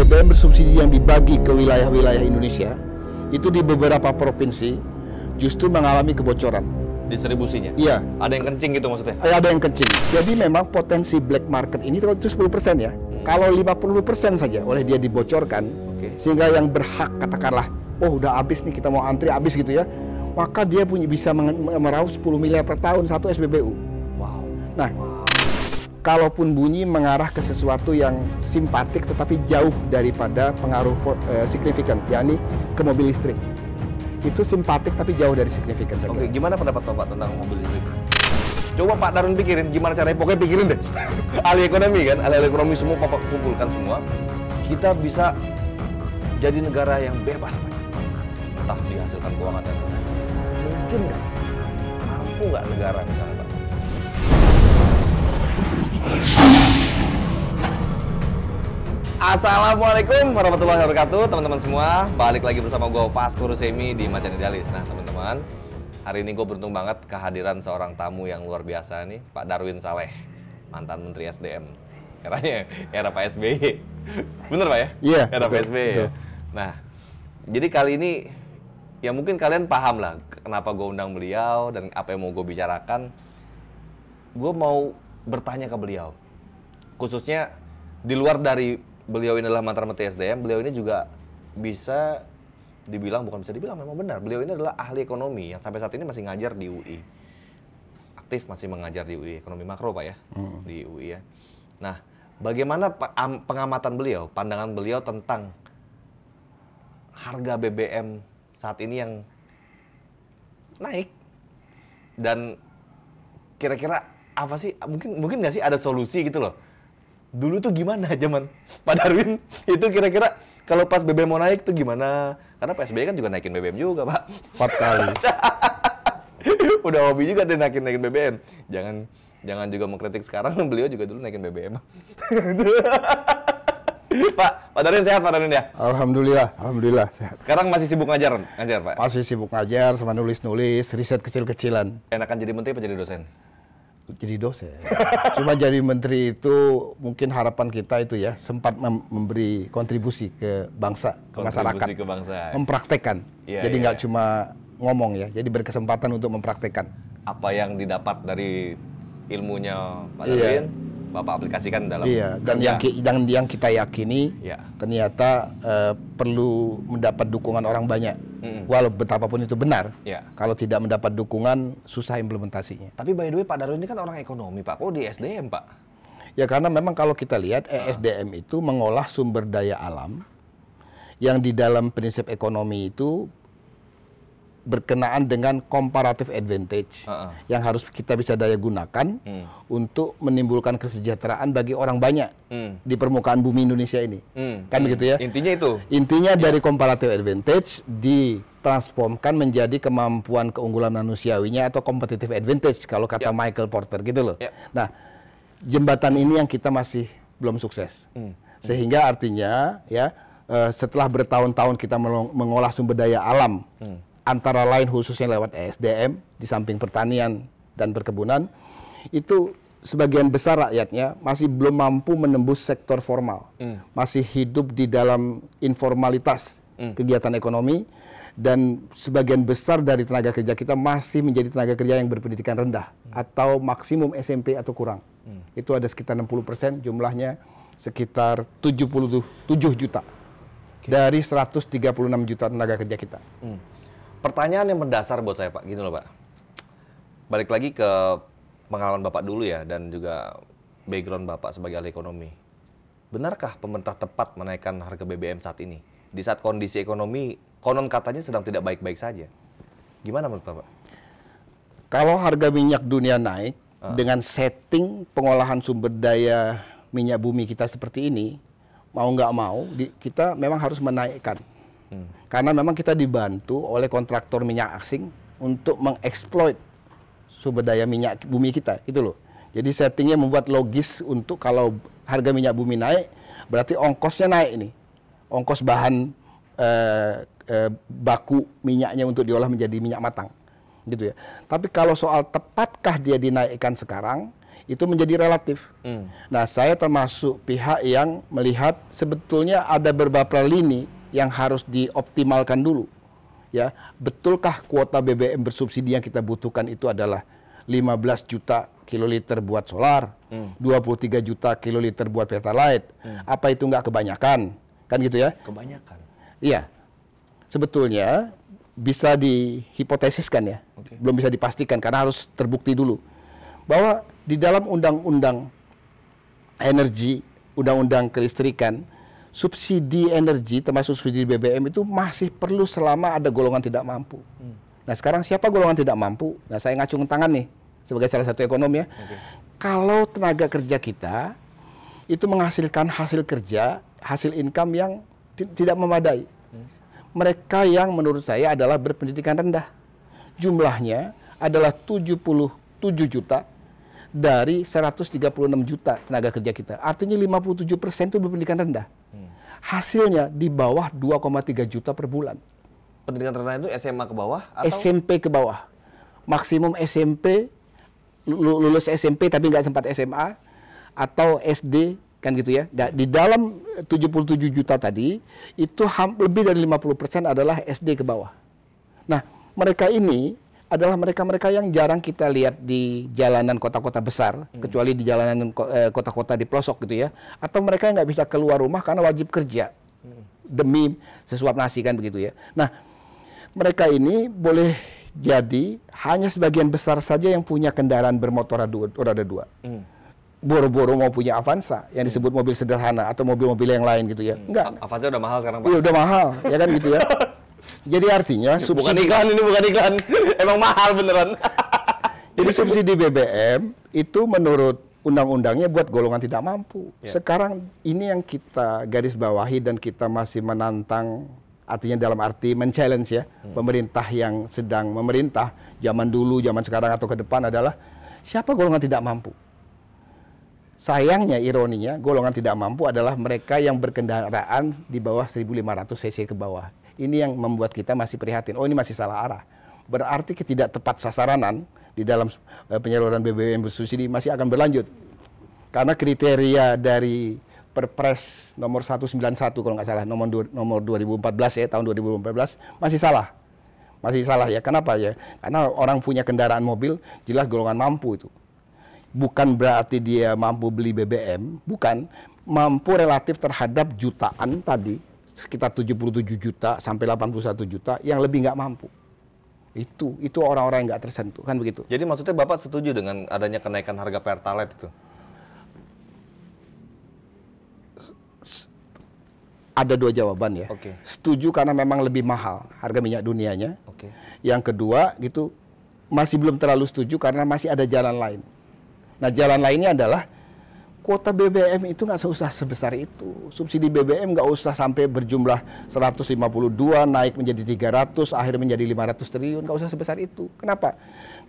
BBM bersubsidi yang dibagi ke wilayah-wilayah Indonesia itu di beberapa provinsi justru mengalami kebocoran distribusinya. Iya. Ada yang kencing gitu maksudnya? Eh, ada yang kencing. Jadi memang potensi black market ini itu 10% ya. Hmm. Kalau 50% saja oleh dia dibocorkan, okay. sehingga yang berhak katakanlah, oh udah habis nih kita mau antri habis gitu ya, maka dia punya bisa meraup 10 miliar per tahun satu SBBU. Wow. Nah, wow kalaupun bunyi mengarah ke sesuatu yang simpatik tetapi jauh daripada pengaruh uh, signifikan, yakni ke mobil listrik. Itu simpatik tapi jauh dari signifikan. Oke, okay, gimana pendapat Bapak tentang mobil listrik? Coba Pak Darun pikirin gimana caranya, pokoknya pikirin deh. ahli ekonomi kan, ahli ekonomi semua Bapak kumpulkan semua. Kita bisa jadi negara yang bebas pajak. Entah dihasilkan keuangan atau tidak, Mungkin nggak? Mampu nggak negara misalnya? Assalamualaikum warahmatullahi wabarakatuh teman-teman semua balik lagi bersama gue Vasco Semi di Macan Idealis nah teman-teman hari ini gue beruntung banget kehadiran seorang tamu yang luar biasa nih Pak Darwin Saleh mantan Menteri SDM eranya era Pak SBY e. bener Pak ya? Iya yeah, era Pak SBY e, ya? nah jadi kali ini ya mungkin kalian paham lah kenapa gue undang beliau dan apa yang mau gue bicarakan gue mau bertanya ke beliau. Khususnya di luar dari beliau ini adalah mantan menteri SDM, beliau ini juga bisa dibilang bukan bisa dibilang memang benar. Beliau ini adalah ahli ekonomi yang sampai saat ini masih ngajar di UI. Aktif masih mengajar di UI ekonomi makro Pak ya, hmm. di UI ya. Nah, bagaimana pengamatan beliau, pandangan beliau tentang harga BBM saat ini yang naik dan kira-kira apa sih mungkin mungkin nggak sih ada solusi gitu loh dulu tuh gimana zaman Pak Darwin itu kira-kira kalau pas BBM mau naik tuh gimana karena PSBB kan juga naikin BBM juga Pak empat kali udah hobi juga deh naikin naikin BBM jangan jangan juga mengkritik sekarang beliau juga dulu naikin BBM Pak, Pak Darin sehat Pak Darin ya? Alhamdulillah, Alhamdulillah sehat. Sekarang masih sibuk ngajar, ngajar Pak? Masih sibuk ngajar sama nulis-nulis, riset kecil-kecilan. Enakan jadi menteri apa jadi dosen? jadi dosen. Cuma jadi menteri itu mungkin harapan kita itu ya sempat mem memberi kontribusi ke bangsa, kontribusi ke masyarakat, ke bangsa. mempraktekkan. Ya, jadi iya, nggak ya. cuma ngomong ya, jadi berkesempatan untuk mempraktekan. Apa yang didapat dari ilmunya Pak iya. Darwin? Bapak aplikasikan dalam Iya, dan yang, yang yang kita yakini iya. ternyata uh, perlu mendapat dukungan orang banyak. Mm -mm. Walau betapapun itu benar, iya. kalau tidak mendapat dukungan susah implementasinya. Tapi by the way Pak Darul ini kan orang ekonomi, Pak. Kok di SDM, Pak? Ya karena memang kalau kita lihat uh. Eh, ah. SDM itu mengolah sumber daya alam yang di dalam prinsip ekonomi itu berkenaan dengan comparative advantage uh -uh. yang harus kita bisa daya gunakan hmm. untuk menimbulkan kesejahteraan bagi orang banyak hmm. di permukaan bumi Indonesia ini. Hmm. Kan hmm. begitu ya? Intinya itu. Intinya ya. dari comparative advantage ditransformkan menjadi kemampuan keunggulan manusiawinya atau competitive advantage kalau kata ya. Michael Porter gitu loh. Ya. Nah, jembatan ini yang kita masih belum sukses. Hmm. hmm. Sehingga artinya ya eh, setelah bertahun-tahun kita mengolah sumber daya alam hmm antara lain khususnya lewat ESDM di samping pertanian dan perkebunan itu sebagian besar rakyatnya masih belum mampu menembus sektor formal, mm. masih hidup di dalam informalitas mm. kegiatan ekonomi dan sebagian besar dari tenaga kerja kita masih menjadi tenaga kerja yang berpendidikan rendah mm. atau maksimum SMP atau kurang. Mm. Itu ada sekitar 60 persen jumlahnya sekitar 77 juta okay. dari 136 juta tenaga kerja kita. Mm pertanyaan yang mendasar buat saya Pak, gini loh Pak. Balik lagi ke pengalaman Bapak dulu ya dan juga background Bapak sebagai ahli ekonomi. Benarkah pemerintah tepat menaikkan harga BBM saat ini? Di saat kondisi ekonomi konon katanya sedang tidak baik-baik saja. Gimana menurut Bapak? Kalau harga minyak dunia naik uh. dengan setting pengolahan sumber daya minyak bumi kita seperti ini, mau nggak mau kita memang harus menaikkan hmm. karena memang kita dibantu oleh kontraktor minyak asing untuk mengeksploit sumber daya minyak bumi kita itu loh jadi settingnya membuat logis untuk kalau harga minyak bumi naik berarti ongkosnya naik ini ongkos bahan eh, eh, baku minyaknya untuk diolah menjadi minyak matang gitu ya. Tapi kalau soal tepatkah dia dinaikkan sekarang, itu menjadi relatif. Hmm. Nah, saya termasuk pihak yang melihat sebetulnya ada beberapa lini yang harus dioptimalkan dulu. Ya, betulkah kuota BBM bersubsidi yang kita butuhkan itu adalah 15 juta kiloliter buat solar, hmm. 23 juta kiloliter buat pertalite. Hmm. Apa itu nggak kebanyakan? Kan gitu ya? Kebanyakan. Iya. Sebetulnya bisa dihipotesiskan ya. Okay. Belum bisa dipastikan karena harus terbukti dulu bahwa di dalam undang-undang energi, undang-undang kelistrikan subsidi energi termasuk subsidi BBM itu masih perlu selama ada golongan tidak mampu. Hmm. Nah sekarang siapa golongan tidak mampu? Nah saya ngacung tangan nih sebagai salah satu ekonomi ya. Okay. Kalau tenaga kerja kita itu menghasilkan hasil kerja, hasil income yang tidak memadai. Hmm. Mereka yang menurut saya adalah berpendidikan rendah. Jumlahnya adalah 77 juta dari 136 juta tenaga kerja kita. Artinya 57 persen itu berpendidikan rendah. Hmm. Hasilnya di bawah 2,3 juta per bulan. Pendidikan rendah itu SMA ke bawah? Atau? SMP ke bawah. Maksimum SMP, lulus SMP tapi nggak sempat SMA, atau SD kan gitu ya. Nah, di dalam 77 juta tadi itu lebih dari 50% persen adalah SD ke bawah. Nah, mereka ini adalah mereka-mereka yang jarang kita lihat di jalanan kota-kota besar, hmm. kecuali di jalanan eh, kota-kota di pelosok gitu ya. Atau mereka yang nggak bisa keluar rumah karena wajib kerja hmm. demi sesuap nasi kan begitu ya. Nah, mereka ini boleh jadi hanya sebagian besar saja yang punya kendaraan bermotor roda dua. Hmm. Boro-boro mau punya Avanza yang hmm. disebut mobil sederhana atau mobil-mobil yang lain gitu ya. Enggak. Hmm. Avanza udah mahal sekarang, Pak. Iya, udah mahal, ya kan gitu ya. Jadi artinya subsidi... bukan iklan ini bukan iklan. Emang mahal beneran. Jadi subsidi BBM itu menurut undang-undangnya buat golongan tidak mampu. Ya. Sekarang ini yang kita garis bawahi dan kita masih menantang artinya dalam arti men-challenge ya hmm. pemerintah yang sedang memerintah zaman dulu, zaman sekarang atau ke depan adalah siapa golongan tidak mampu. Sayangnya ironinya golongan tidak mampu adalah mereka yang berkendaraan di bawah 1500 cc ke bawah. Ini yang membuat kita masih prihatin. Oh ini masih salah arah. Berarti tepat sasaranan di dalam eh, penyaluran BBM bersubsidi masih akan berlanjut. Karena kriteria dari Perpres nomor 191 kalau nggak salah, nomor du, nomor 2014 ya, tahun 2014 masih salah. Masih salah ya. Kenapa ya? Karena orang punya kendaraan mobil jelas golongan mampu itu. Bukan berarti dia mampu beli BBM, bukan mampu relatif terhadap jutaan tadi sekitar 77 juta sampai 81 juta yang lebih nggak mampu. Itu itu orang-orang yang nggak tersentuh kan begitu. Jadi maksudnya Bapak setuju dengan adanya kenaikan harga Pertalite itu? Ada dua jawaban ya. Okay. Setuju karena memang lebih mahal harga minyak dunianya. Okay. Yang kedua gitu masih belum terlalu setuju karena masih ada jalan lain. Nah, jalan lainnya adalah kuota BBM itu nggak usah sebesar itu. Subsidi BBM nggak usah sampai berjumlah 152, naik menjadi 300, akhir menjadi 500 triliun, nggak usah sebesar itu. Kenapa?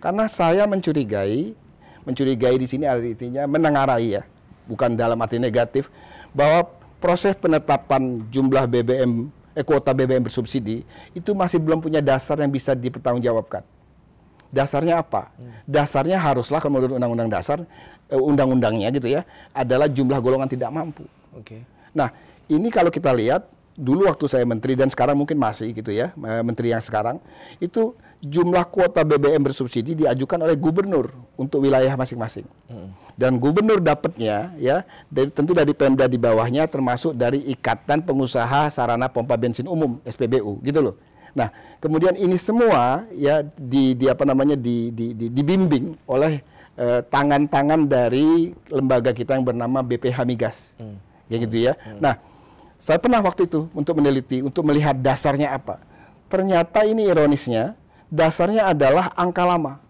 Karena saya mencurigai, mencurigai di sini artinya menengarai ya, bukan dalam arti negatif, bahwa proses penetapan jumlah BBM, eh, kuota BBM bersubsidi, itu masih belum punya dasar yang bisa dipertanggungjawabkan. Dasarnya apa? Dasarnya haruslah kalau menurut undang-undang dasar eh, undang-undangnya gitu ya adalah jumlah golongan tidak mampu. Oke. Okay. Nah, ini kalau kita lihat dulu waktu saya menteri dan sekarang mungkin masih gitu ya, eh, menteri yang sekarang itu jumlah kuota BBM bersubsidi diajukan oleh gubernur untuk wilayah masing-masing. Hmm. Dan gubernur dapatnya ya dari tentu dari Pemda di bawahnya termasuk dari Ikatan Pengusaha Sarana Pompa Bensin Umum SPBU gitu loh. Nah, kemudian ini semua ya di, di apa namanya di, di, di, dibimbing oleh eh, tangan-tangan uh, dari lembaga kita yang bernama BPH Migas. Hmm. Ya gitu ya. Hmm. Nah, saya pernah waktu itu untuk meneliti, untuk melihat dasarnya apa. Ternyata ini ironisnya, dasarnya adalah angka lama.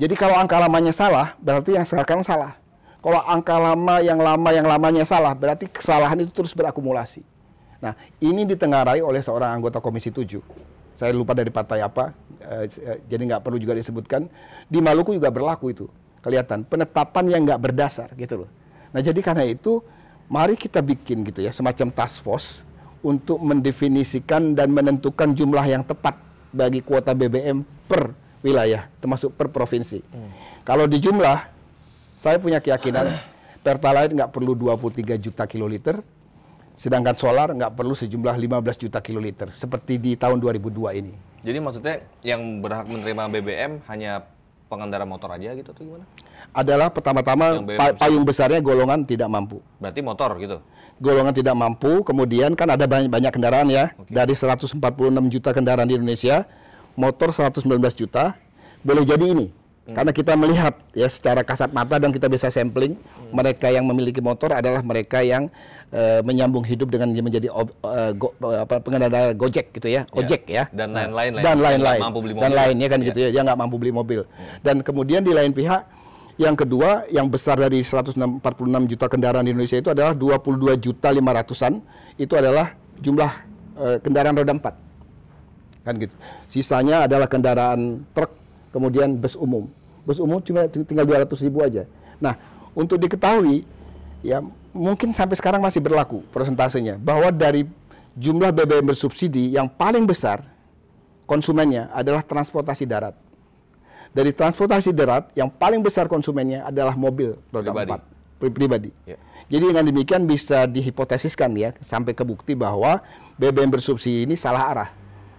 Jadi kalau angka lamanya salah, berarti yang sekarang salah. Kalau angka lama yang lama yang lamanya salah, berarti kesalahan itu terus berakumulasi. Nah, ini ditengarai oleh seorang anggota Komisi 7. Saya lupa dari partai apa, eh, eh, jadi nggak perlu juga disebutkan. Di Maluku juga berlaku itu, kelihatan penetapan yang nggak berdasar gitu loh. Nah, jadi karena itu mari kita bikin gitu ya semacam task force untuk mendefinisikan dan menentukan jumlah yang tepat bagi kuota BBM per wilayah, termasuk per provinsi. Hmm. Kalau di jumlah, saya punya keyakinan Pertalite nggak perlu 23 juta kiloliter, Sedangkan solar nggak perlu sejumlah 15 juta kiloliter seperti di tahun 2002 ini. Jadi maksudnya yang berhak menerima BBM hanya pengendara motor aja gitu atau gimana? Adalah pertama-tama payung besarnya golongan tidak mampu. Berarti motor gitu. Golongan tidak mampu, kemudian kan ada banyak banyak kendaraan ya. Okay. Dari 146 juta kendaraan di Indonesia, motor 119 juta. Boleh jadi ini, Hmm. Karena kita melihat ya secara kasat mata dan kita bisa sampling hmm. mereka yang memiliki motor adalah mereka yang Eh, menyambung hidup dengan menjadi ob, uh, go, apa, pengendara Gojek gitu ya, ya. ojek ya, ya. dan lain-lain, ya. dan lain-lain, dan lain lainnya kan ya. gitu ya, dia nggak mampu beli mobil. Ya. Dan kemudian di lain pihak yang kedua, yang besar dari 146 juta kendaraan di Indonesia itu adalah 22 juta 500-an itu adalah jumlah uh, kendaraan roda empat Kan gitu. Sisanya adalah kendaraan truk, kemudian bus umum. Bus umum cuma tinggal 200 ribu aja. Nah, untuk diketahui ya mungkin sampai sekarang masih berlaku persentasenya bahwa dari jumlah BBM bersubsidi yang paling besar konsumennya adalah transportasi darat. Dari transportasi darat yang paling besar konsumennya adalah mobil roda pribadi. empat pribadi. Ya. Jadi dengan demikian bisa dihipotesiskan ya sampai ke bukti bahwa BBM bersubsidi ini salah arah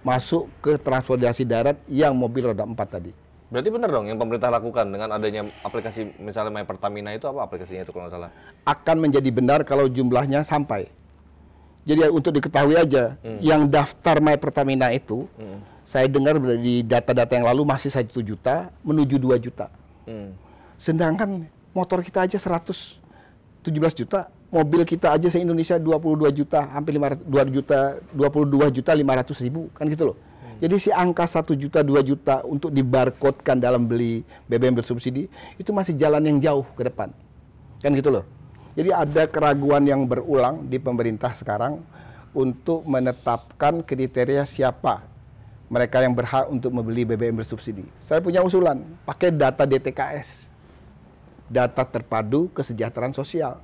masuk ke transportasi darat yang mobil roda empat tadi. Berarti benar dong yang pemerintah lakukan dengan adanya aplikasi misalnya My Pertamina itu apa aplikasinya itu kalau nggak salah? Akan menjadi benar kalau jumlahnya sampai. Jadi ya untuk diketahui aja, hmm. yang daftar My Pertamina itu, hmm. saya dengar dari data-data yang lalu masih satu juta menuju 2 juta. Hmm. Sedangkan motor kita aja 117 juta, mobil kita aja se-Indonesia 22 juta, hampir 5, 2 juta, 22 juta 500 ribu, kan gitu loh. Jadi si angka 1 juta, 2 juta untuk dibarkodkan dalam beli BBM bersubsidi itu masih jalan yang jauh ke depan. Kan gitu loh. Jadi ada keraguan yang berulang di pemerintah sekarang untuk menetapkan kriteria siapa mereka yang berhak untuk membeli BBM bersubsidi. Saya punya usulan, pakai data DTKS. Data terpadu kesejahteraan sosial.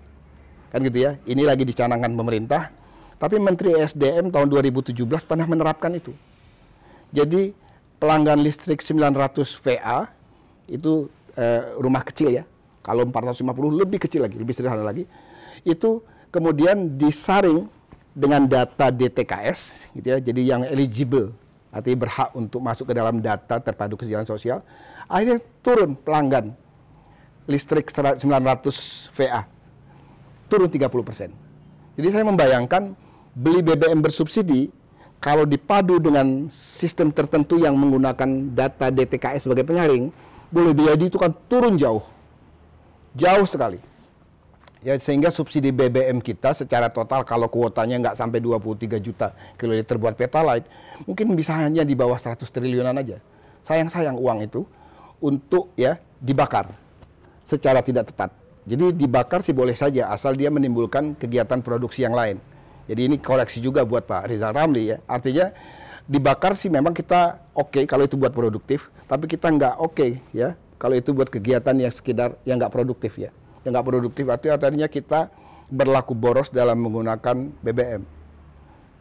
Kan gitu ya. Ini lagi dicanangkan pemerintah. Tapi Menteri SDM tahun 2017 pernah menerapkan itu. Jadi pelanggan listrik 900 VA itu eh, rumah kecil ya. Kalau 450 lebih kecil lagi, lebih sederhana lagi. Itu kemudian disaring dengan data DTKS gitu ya. Jadi yang eligible artinya berhak untuk masuk ke dalam data terpadu kesejahteraan sosial. Akhirnya turun pelanggan listrik 900 VA. Turun 30 persen. Jadi saya membayangkan beli BBM bersubsidi kalau dipadu dengan sistem tertentu yang menggunakan data DTKS sebagai penyaring, boleh jadi itu kan turun jauh. Jauh sekali. Ya sehingga subsidi BBM kita secara total kalau kuotanya nggak sampai 23 juta kiloliter buat Petalite, mungkin bisa hanya di bawah 100 triliunan aja. Sayang-sayang uang itu untuk ya dibakar secara tidak tepat. Jadi dibakar sih boleh saja asal dia menimbulkan kegiatan produksi yang lain. Jadi ini koreksi juga buat Pak Rizal Ramli ya. Artinya dibakar sih memang kita oke okay kalau itu buat produktif, tapi kita nggak oke okay, ya kalau itu buat kegiatan yang sekedar yang nggak produktif ya. Yang nggak produktif artinya, artinya kita berlaku boros dalam menggunakan BBM.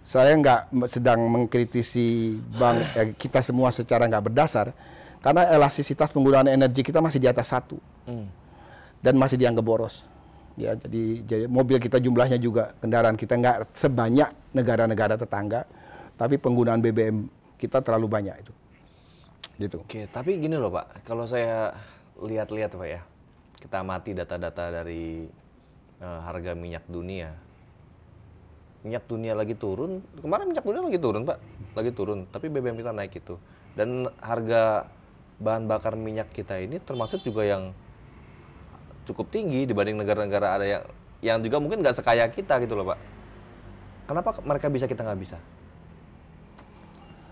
Saya nggak sedang mengkritisi bank ya, kita semua secara nggak berdasar, karena elastisitas penggunaan energi kita masih di atas satu hmm. dan masih dianggap boros ya jadi, jadi mobil kita jumlahnya juga kendaraan kita nggak sebanyak negara-negara tetangga tapi penggunaan BBM kita terlalu banyak itu gitu oke tapi gini loh pak kalau saya lihat-lihat pak ya kita mati data-data dari uh, harga minyak dunia minyak dunia lagi turun kemarin minyak dunia lagi turun pak lagi turun tapi BBM kita naik itu dan harga bahan bakar minyak kita ini termasuk juga yang cukup tinggi dibanding negara-negara ada yang yang juga mungkin nggak sekaya kita gitu loh pak. Kenapa mereka bisa kita nggak bisa?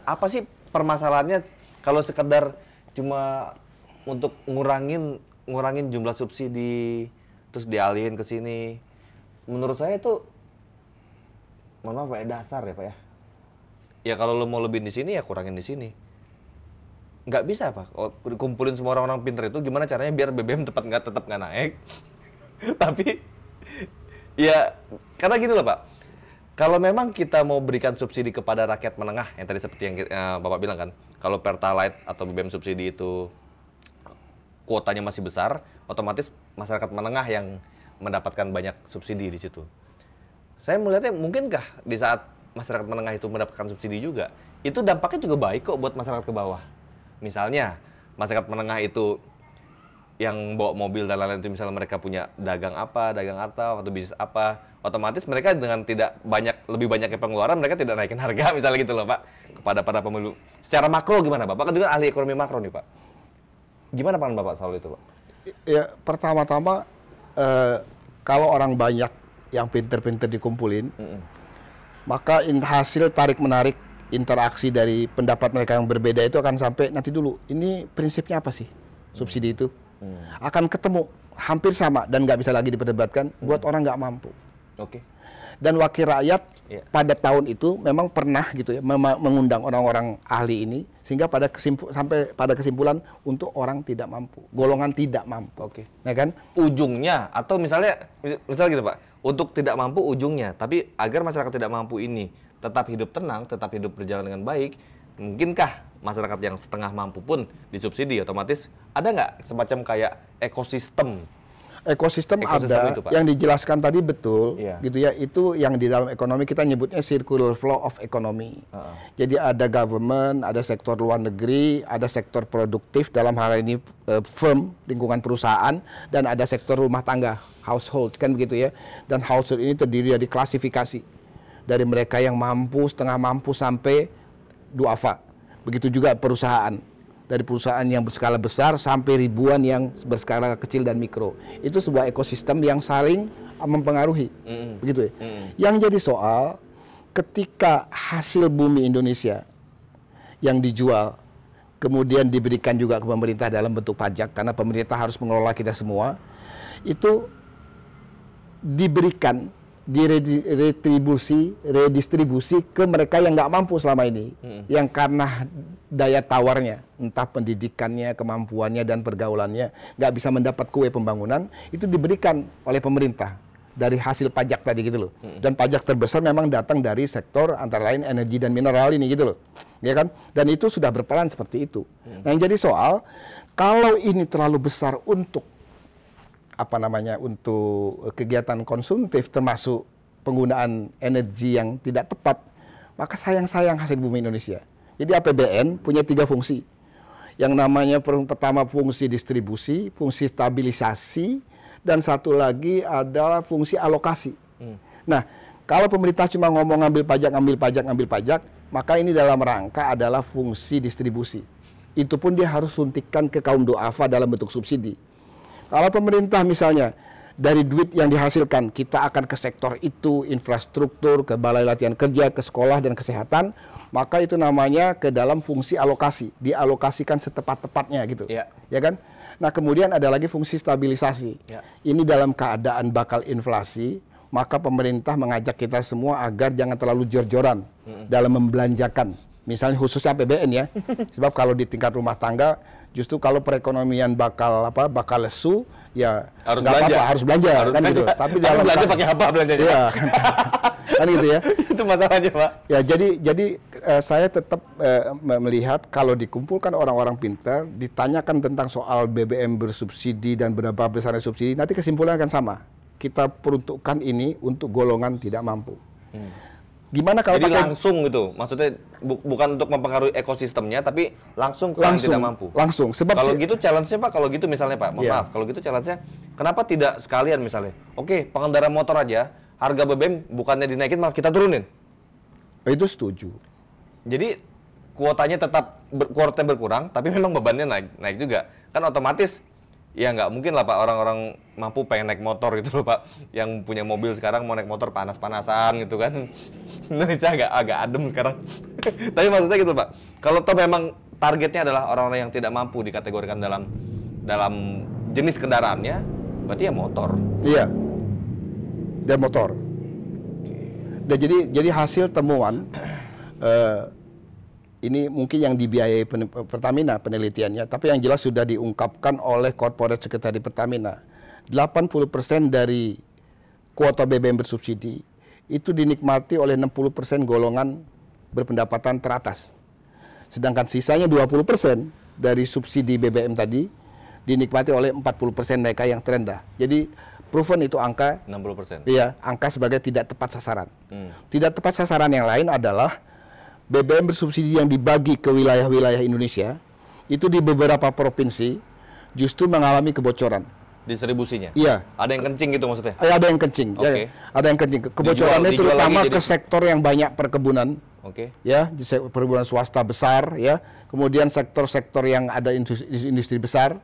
Apa sih permasalahannya kalau sekedar cuma untuk ngurangin ngurangin jumlah subsidi terus dialihin ke sini? Menurut saya itu mohon maaf pak ya, dasar ya pak ya. Ya kalau lo mau lebih di sini ya kurangin di sini nggak bisa pak oh, kumpulin semua orang-orang pinter itu gimana caranya biar BBM tepat nggak tetap nggak naik tapi ya karena gitu loh pak kalau memang kita mau berikan subsidi kepada rakyat menengah yang tadi seperti yang eh, bapak bilang kan kalau pertalite atau BBM subsidi itu kuotanya masih besar otomatis masyarakat menengah yang mendapatkan banyak subsidi di situ saya melihatnya mungkinkah di saat masyarakat menengah itu mendapatkan subsidi juga itu dampaknya juga baik kok buat masyarakat ke bawah misalnya masyarakat menengah itu yang bawa mobil dan lain-lain itu misalnya mereka punya dagang apa, dagang apa, atau bisnis apa, otomatis mereka dengan tidak banyak lebih banyaknya pengeluaran mereka tidak naikin harga misalnya gitu loh Pak kepada para pemilu. Secara makro gimana Pak? Pak kan juga ahli ekonomi makro nih Pak. Gimana pandangan Bapak soal itu Pak? Ya pertama-tama eh, kalau orang banyak yang pinter-pinter dikumpulin, mm -mm. maka hasil tarik menarik interaksi dari pendapat mereka yang berbeda itu akan sampai nanti dulu ini prinsipnya apa sih subsidi itu hmm. akan ketemu hampir sama dan nggak bisa lagi diperdebatkan hmm. buat orang nggak mampu. Oke. Okay. Dan wakil rakyat yeah. pada tahun itu memang pernah gitu ya mengundang orang-orang ahli ini sehingga pada kesimpul sampai pada kesimpulan untuk orang tidak mampu, golongan tidak mampu. Oke. Okay. Ya kan? Ujungnya atau misalnya misalnya gitu Pak, untuk tidak mampu ujungnya, tapi agar masyarakat tidak mampu ini tetap hidup tenang, tetap hidup berjalan dengan baik, mungkinkah masyarakat yang setengah mampu pun disubsidi otomatis ada nggak semacam kayak ekosistem ekosistem, ekosistem ada itu, Pak. yang dijelaskan tadi betul yeah. gitu ya itu yang di dalam ekonomi kita nyebutnya circular flow of economy uh -uh. jadi ada government ada sektor luar negeri ada sektor produktif dalam hal ini uh, firm lingkungan perusahaan dan ada sektor rumah tangga household kan begitu ya dan household ini terdiri dari klasifikasi dari mereka yang mampu, setengah mampu sampai duafa. Begitu juga perusahaan dari perusahaan yang berskala besar sampai ribuan yang berskala kecil dan mikro. Itu sebuah ekosistem yang saling mempengaruhi. mm Begitu ya. mm Yang jadi soal ketika hasil bumi Indonesia yang dijual kemudian diberikan juga ke pemerintah dalam bentuk pajak karena pemerintah harus mengelola kita semua itu diberikan diretribusi, redistribusi ke mereka yang nggak mampu selama ini, hmm. yang karena daya tawarnya, entah pendidikannya, kemampuannya dan pergaulannya nggak bisa mendapat kue pembangunan, itu diberikan oleh pemerintah dari hasil pajak tadi gitu loh. Hmm. Dan pajak terbesar memang datang dari sektor antara lain energi dan mineral ini gitu loh, ya kan? Dan itu sudah berperan seperti itu. Hmm. Nah yang jadi soal, kalau ini terlalu besar untuk apa namanya untuk eh, kegiatan konsumtif termasuk penggunaan energi yang tidak tepat, maka sayang-sayang hasil bumi Indonesia. Jadi APBN punya tiga fungsi. Yang namanya pertama fungsi distribusi, fungsi stabilisasi, dan satu lagi adalah fungsi alokasi. Hmm. Nah, kalau pemerintah cuma ngomong ngambil pajak, ngambil pajak, ngambil pajak, maka ini dalam rangka adalah fungsi distribusi. Itu pun dia harus suntikan ke kaum doafa dalam bentuk subsidi. Kalau pemerintah misalnya dari duit yang dihasilkan kita akan ke sektor itu, infrastruktur, ke balai latihan kerja, ke sekolah dan kesehatan, maka itu namanya ke dalam fungsi alokasi, dialokasikan setepat-tepatnya gitu. Ya. ya kan? Nah, kemudian ada lagi fungsi stabilisasi. Ya. Ini dalam keadaan bakal inflasi, maka pemerintah mengajak kita semua agar jangan terlalu jor-joran -hmm. dalam membelanjakan. Misalnya khususnya APBN ya. Sebab kalau di tingkat rumah tangga Justru kalau perekonomian bakal apa bakal lesu, ya harus belanja. Apa, apa, harus belanja harus kan belanja. gitu. Tapi dalam belanja pakai apa belanjanya? ya, Kan, gitu ya. Itu masalahnya, Pak. Ya, jadi jadi uh, saya tetap uh, eh, melihat kalau dikumpulkan orang-orang pintar, ditanyakan tentang soal BBM bersubsidi dan berapa besarnya subsidi, nanti kesimpulannya akan sama. Kita peruntukkan ini untuk golongan tidak mampu. Hmm. Gimana kalau Jadi pakai... langsung gitu. Maksudnya bu bukan untuk mempengaruhi ekosistemnya tapi langsung, langsung tidak mampu. Langsung. Sebab kalau si... gitu challenge-nya Pak, kalau gitu misalnya Pak, yeah. maaf, kalau gitu challenge-nya kenapa tidak sekalian misalnya? Oke, pengendara motor aja harga BBM bukannya dinaikin malah kita turunin. Oh, itu setuju. Jadi kuotanya tetap ber, kuotanya berkurang tapi memang bebannya naik naik juga. Kan otomatis ya nggak mungkin lah pak orang-orang mampu pengen naik motor gitu loh pak yang punya mobil sekarang mau naik motor panas-panasan gitu kan Indonesia agak agak adem sekarang tapi maksudnya gitu pak kalau toh memang targetnya adalah orang-orang yang tidak mampu dikategorikan dalam dalam jenis kendaraannya berarti ya motor iya dia motor dan jadi jadi hasil temuan uh, ini mungkin yang dibiayai pen, Pertamina penelitiannya, tapi yang jelas sudah diungkapkan oleh Corporate Secretary Pertamina. 80% dari kuota BBM bersubsidi itu dinikmati oleh 60% golongan berpendapatan teratas. Sedangkan sisanya 20% dari subsidi BBM tadi dinikmati oleh 40% mereka yang terendah. Jadi proven itu angka 60%. Iya, angka sebagai tidak tepat sasaran. Hmm. Tidak tepat sasaran yang lain adalah BBM bersubsidi yang dibagi ke wilayah-wilayah Indonesia itu di beberapa provinsi justru mengalami kebocoran distribusinya. Iya. Ada yang kencing gitu maksudnya? Eh, ada yang kencing. Okay. Ya, ada yang kencing. Kebocorannya dijual, dijual terutama jadi... ke sektor yang banyak perkebunan. Oke. Okay. Ya, perkebunan swasta besar ya. Kemudian sektor-sektor yang ada industri, industri besar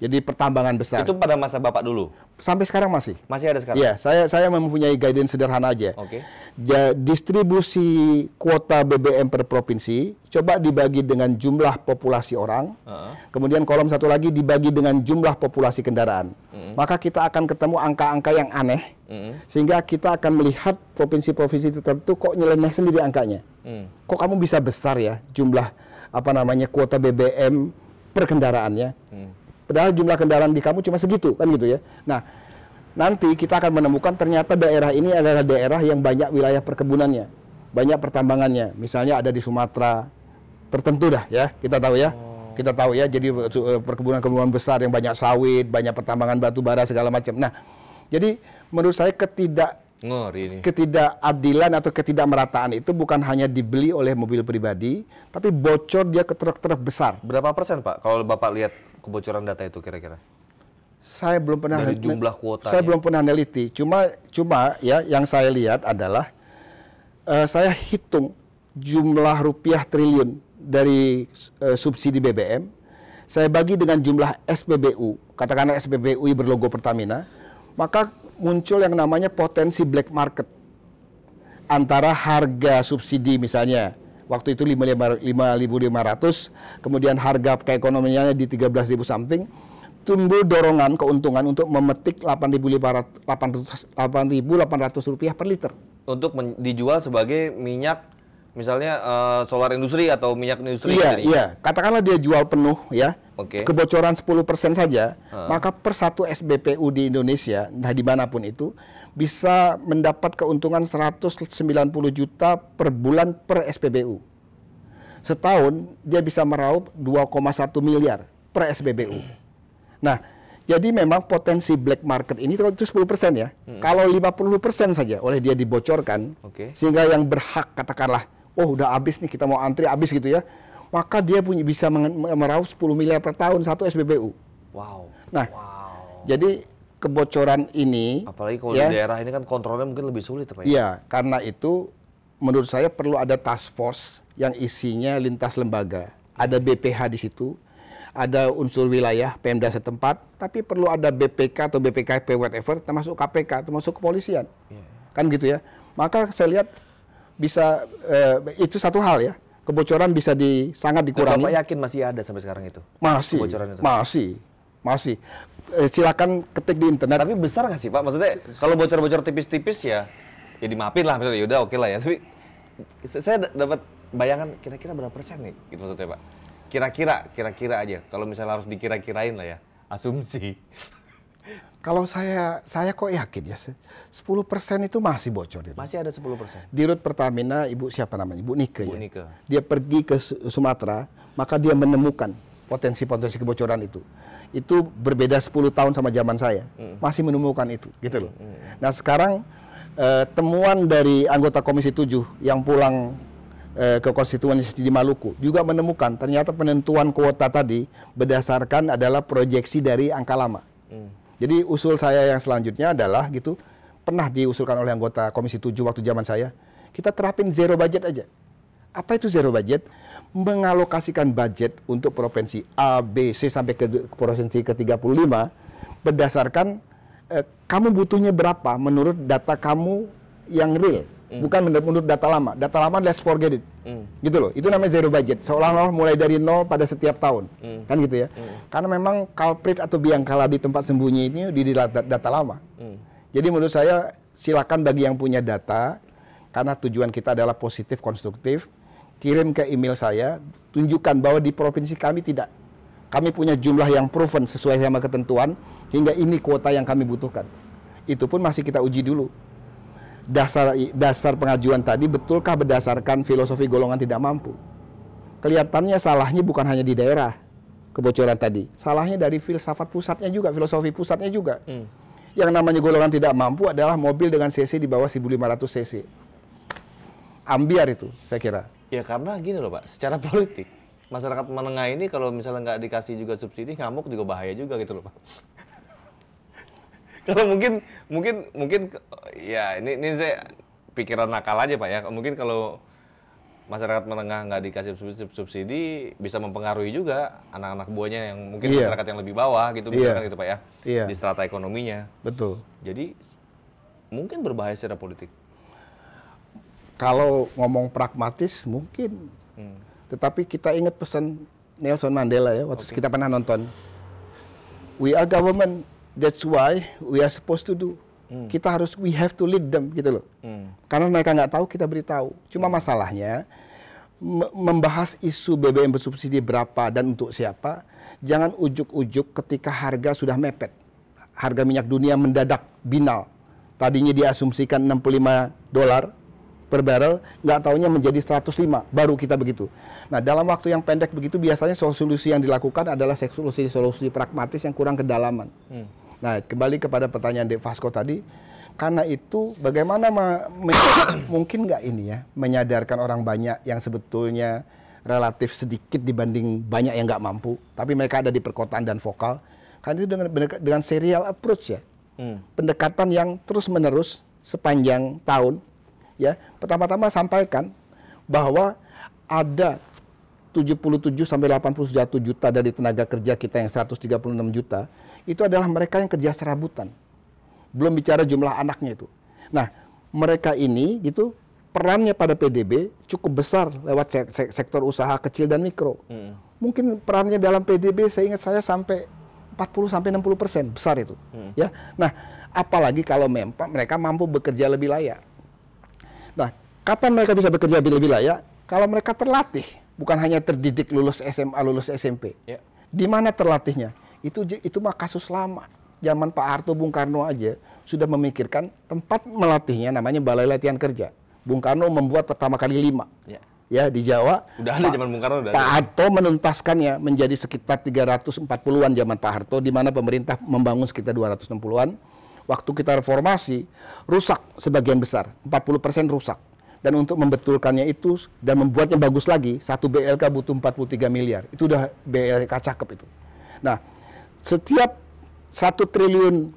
jadi pertambangan besar. Itu pada masa Bapak dulu? Sampai sekarang masih. Masih ada sekarang? Iya, saya saya mempunyai guidance sederhana aja. Oke. Okay. distribusi kuota BBM per provinsi, coba dibagi dengan jumlah populasi orang. Uh -huh. Kemudian kolom satu lagi dibagi dengan jumlah populasi kendaraan. Uh -huh. Maka kita akan ketemu angka-angka yang aneh. Uh -huh. Sehingga kita akan melihat provinsi-provinsi tertentu kok nyeleneh sendiri angkanya. Uh mm. -huh. Kok kamu bisa besar ya jumlah apa namanya kuota BBM per kendaraannya. -huh. Mm. Padahal jumlah kendaraan di kamu cuma segitu kan gitu ya. Nah, nanti kita akan menemukan ternyata daerah ini adalah daerah yang banyak wilayah perkebunannya, banyak pertambangannya. Misalnya ada di Sumatera tertentu dah ya, kita tahu ya. Oh. kita tahu ya jadi eh, eh, perkebunan-perkebunan besar yang banyak sawit banyak pertambangan batu bara segala macam nah jadi menurut saya ketidak Ngeri ini. Ketidakadilan atau ketidakmerataan itu bukan hanya dibeli oleh mobil pribadi, tapi bocor dia ke truk-truk besar. Berapa persen Pak kalau Bapak lihat kebocoran data itu kira-kira? Saya belum pernah dari jumlah kuota. Saya belum pernah neliti. Cuma cuma ya yang saya lihat adalah uh, saya hitung jumlah rupiah triliun dari uh, subsidi BBM. Saya bagi dengan jumlah SPBU, katakanlah SPBU berlogo Pertamina maka muncul yang namanya potensi black market antara harga subsidi misalnya waktu itu 5.500 kemudian harga keekonomiannya di 13.000 something tumbuh dorongan keuntungan untuk memetik 8.800 rupiah per liter untuk dijual sebagai minyak Misalnya uh, solar industri atau minyak industri? Iya, iya. Katakanlah dia jual penuh ya. Okay. Kebocoran 10% saja, uh. maka per satu SBPU di Indonesia, nah dimanapun itu, bisa mendapat keuntungan 190 juta per bulan per SPBU. Setahun dia bisa meraup 2,1 miliar per SPBU. Nah, jadi memang potensi black market ini itu 10% ya. Hmm. Kalau 50% saja oleh dia dibocorkan, okay. sehingga yang berhak katakanlah oh udah habis nih kita mau antri habis gitu ya, maka dia punya bisa meraup 10 miliar per tahun satu SBBU. Wow. Nah, wow. jadi kebocoran ini apalagi kalau ya, di daerah ini kan kontrolnya mungkin lebih sulit Pak. Ya? Iya, karena itu menurut saya perlu ada task force yang isinya lintas lembaga. Ada BPH di situ, ada unsur wilayah Pemda setempat, tapi perlu ada BPK atau BPKP whatever termasuk KPK termasuk kepolisian. Yeah. Kan gitu ya. Maka saya lihat bisa uh, itu satu hal ya kebocoran bisa di, sangat nah, dikurangi. Bapak yakin masih ada sampai sekarang itu? Masih. Kebocoran itu? Masih. Masih. Eh, silakan ketik di internet. Tapi besar nggak sih Pak? Maksudnya kalau bocor-bocor tipis-tipis ya, ya dimapin lah misalnya. Yaudah oke okay lah ya. Tapi saya dapat bayangan kira-kira berapa persen nih? Gitu maksudnya Pak. Kira-kira, kira-kira aja. Kalau misalnya harus dikira-kirain lah ya. Asumsi. Kalau saya saya kok yakin ya 10% itu masih bocor itu. Masih ada 10%. Di rut Pertamina Ibu siapa namanya? Ibu Nike ya? Ibu ya. Nike. Dia pergi ke Sumatera, maka dia menemukan potensi-potensi kebocoran itu. Itu berbeda 10 tahun sama zaman saya. Mm. Masih menemukan itu, gitu loh. Mm. Nah, sekarang eh, temuan dari anggota Komisi 7 yang pulang eh, ke konstituensi di Maluku juga menemukan ternyata penentuan kuota tadi berdasarkan adalah proyeksi dari angka lama. Mm. Jadi usul saya yang selanjutnya adalah gitu, pernah diusulkan oleh anggota Komisi 7 waktu zaman saya, kita terapin zero budget aja. Apa itu zero budget? Mengalokasikan budget untuk provinsi A, B, C sampai ke provinsi ke-35 berdasarkan eh, kamu butuhnya berapa menurut data kamu yang real mm. bukan menurut data lama. Data lama let's forget it. Mm. Gitu loh. Itu namanya zero budget. Seolah-olah mulai dari nol pada setiap tahun. Mm. Kan gitu ya. Mm. Karena memang culprit atau biang kala di tempat sembunyi ini di data, data lama. Mm. Jadi menurut saya silakan bagi yang punya data karena tujuan kita adalah positif konstruktif kirim ke email saya tunjukkan bahwa di provinsi kami tidak kami punya jumlah yang proven sesuai sama ketentuan hingga ini kuota yang kami butuhkan itu pun masih kita uji dulu dasar dasar pengajuan tadi betulkah berdasarkan filosofi golongan tidak mampu? Kelihatannya salahnya bukan hanya di daerah kebocoran tadi, salahnya dari filsafat pusatnya juga, filosofi pusatnya juga. Hmm. Yang namanya golongan tidak mampu adalah mobil dengan cc di bawah 1500 cc. Ambiar itu, saya kira. Ya karena gini loh Pak, secara politik masyarakat menengah ini kalau misalnya nggak dikasih juga subsidi ngamuk juga bahaya juga gitu loh Pak kalau mungkin mungkin mungkin ya ini ini saya pikiran nakal aja pak ya mungkin kalau masyarakat menengah nggak dikasih subsidi bisa mempengaruhi juga anak-anak buahnya yang mungkin yeah. masyarakat yang lebih bawah gitu yeah. gitu pak ya yeah. di strata ekonominya betul jadi mungkin berbahaya secara politik kalau ngomong pragmatis mungkin hmm. tetapi kita ingat pesan Nelson Mandela ya waktu okay. kita pernah nonton we are government That's why we are supposed to do. Hmm. Kita harus we have to lead them gitu loh. Hmm. Karena mereka nggak tahu kita beritahu. Cuma hmm. masalahnya membahas isu BBM bersubsidi berapa dan untuk siapa, jangan ujuk-ujuk ketika harga sudah mepet. Harga minyak dunia mendadak binal. Tadinya diasumsikan 65 dolar, per barrel, nggak taunya menjadi 105, baru kita begitu. Nah, dalam waktu yang pendek begitu biasanya solusi yang dilakukan adalah solusi-solusi pragmatis yang kurang kedalaman. Hmm. Nah, kembali kepada pertanyaan Dek Vasco tadi, karena itu bagaimana mungkin nggak ini ya menyadarkan orang banyak yang sebetulnya relatif sedikit dibanding banyak yang nggak mampu, tapi mereka ada di perkotaan dan vokal. kan itu dengan dengan serial approach ya, hmm. pendekatan yang terus menerus sepanjang tahun ya pertama-tama sampaikan bahwa ada 77 sampai 81 juta dari tenaga kerja kita yang 136 juta itu adalah mereka yang kerja serabutan. Belum bicara jumlah anaknya itu. Nah, mereka ini gitu perannya pada PDB cukup besar lewat sek sek sektor usaha kecil dan mikro. Hmm. Mungkin perannya dalam PDB saya ingat saya sampai 40 sampai 60 persen besar itu. Hmm. Ya, nah apalagi kalau memang mereka mampu bekerja lebih layak. Nah, kapan mereka bisa bekerja bila-bila ya? Kalau mereka terlatih, bukan hanya terdidik lulus SMA, lulus SMP. Ya. Di mana terlatihnya? Itu itu mah kasus lama. Zaman Pak Harto, Bung Karno aja sudah memikirkan tempat melatihnya namanya Balai Latihan Kerja. Bung Karno membuat pertama kali lima. Ya ya di Jawa. Udah ada zaman Bung Karno udah Pak Harto menuntaskannya menjadi sekitar 340-an zaman Pak Harto di mana pemerintah membangun sekitar 260-an waktu kita reformasi rusak sebagian besar, 40% rusak. Dan untuk membetulkannya itu dan membuatnya bagus lagi, satu BLK butuh 43 miliar. Itu udah BLK cakep itu. Nah, setiap satu triliun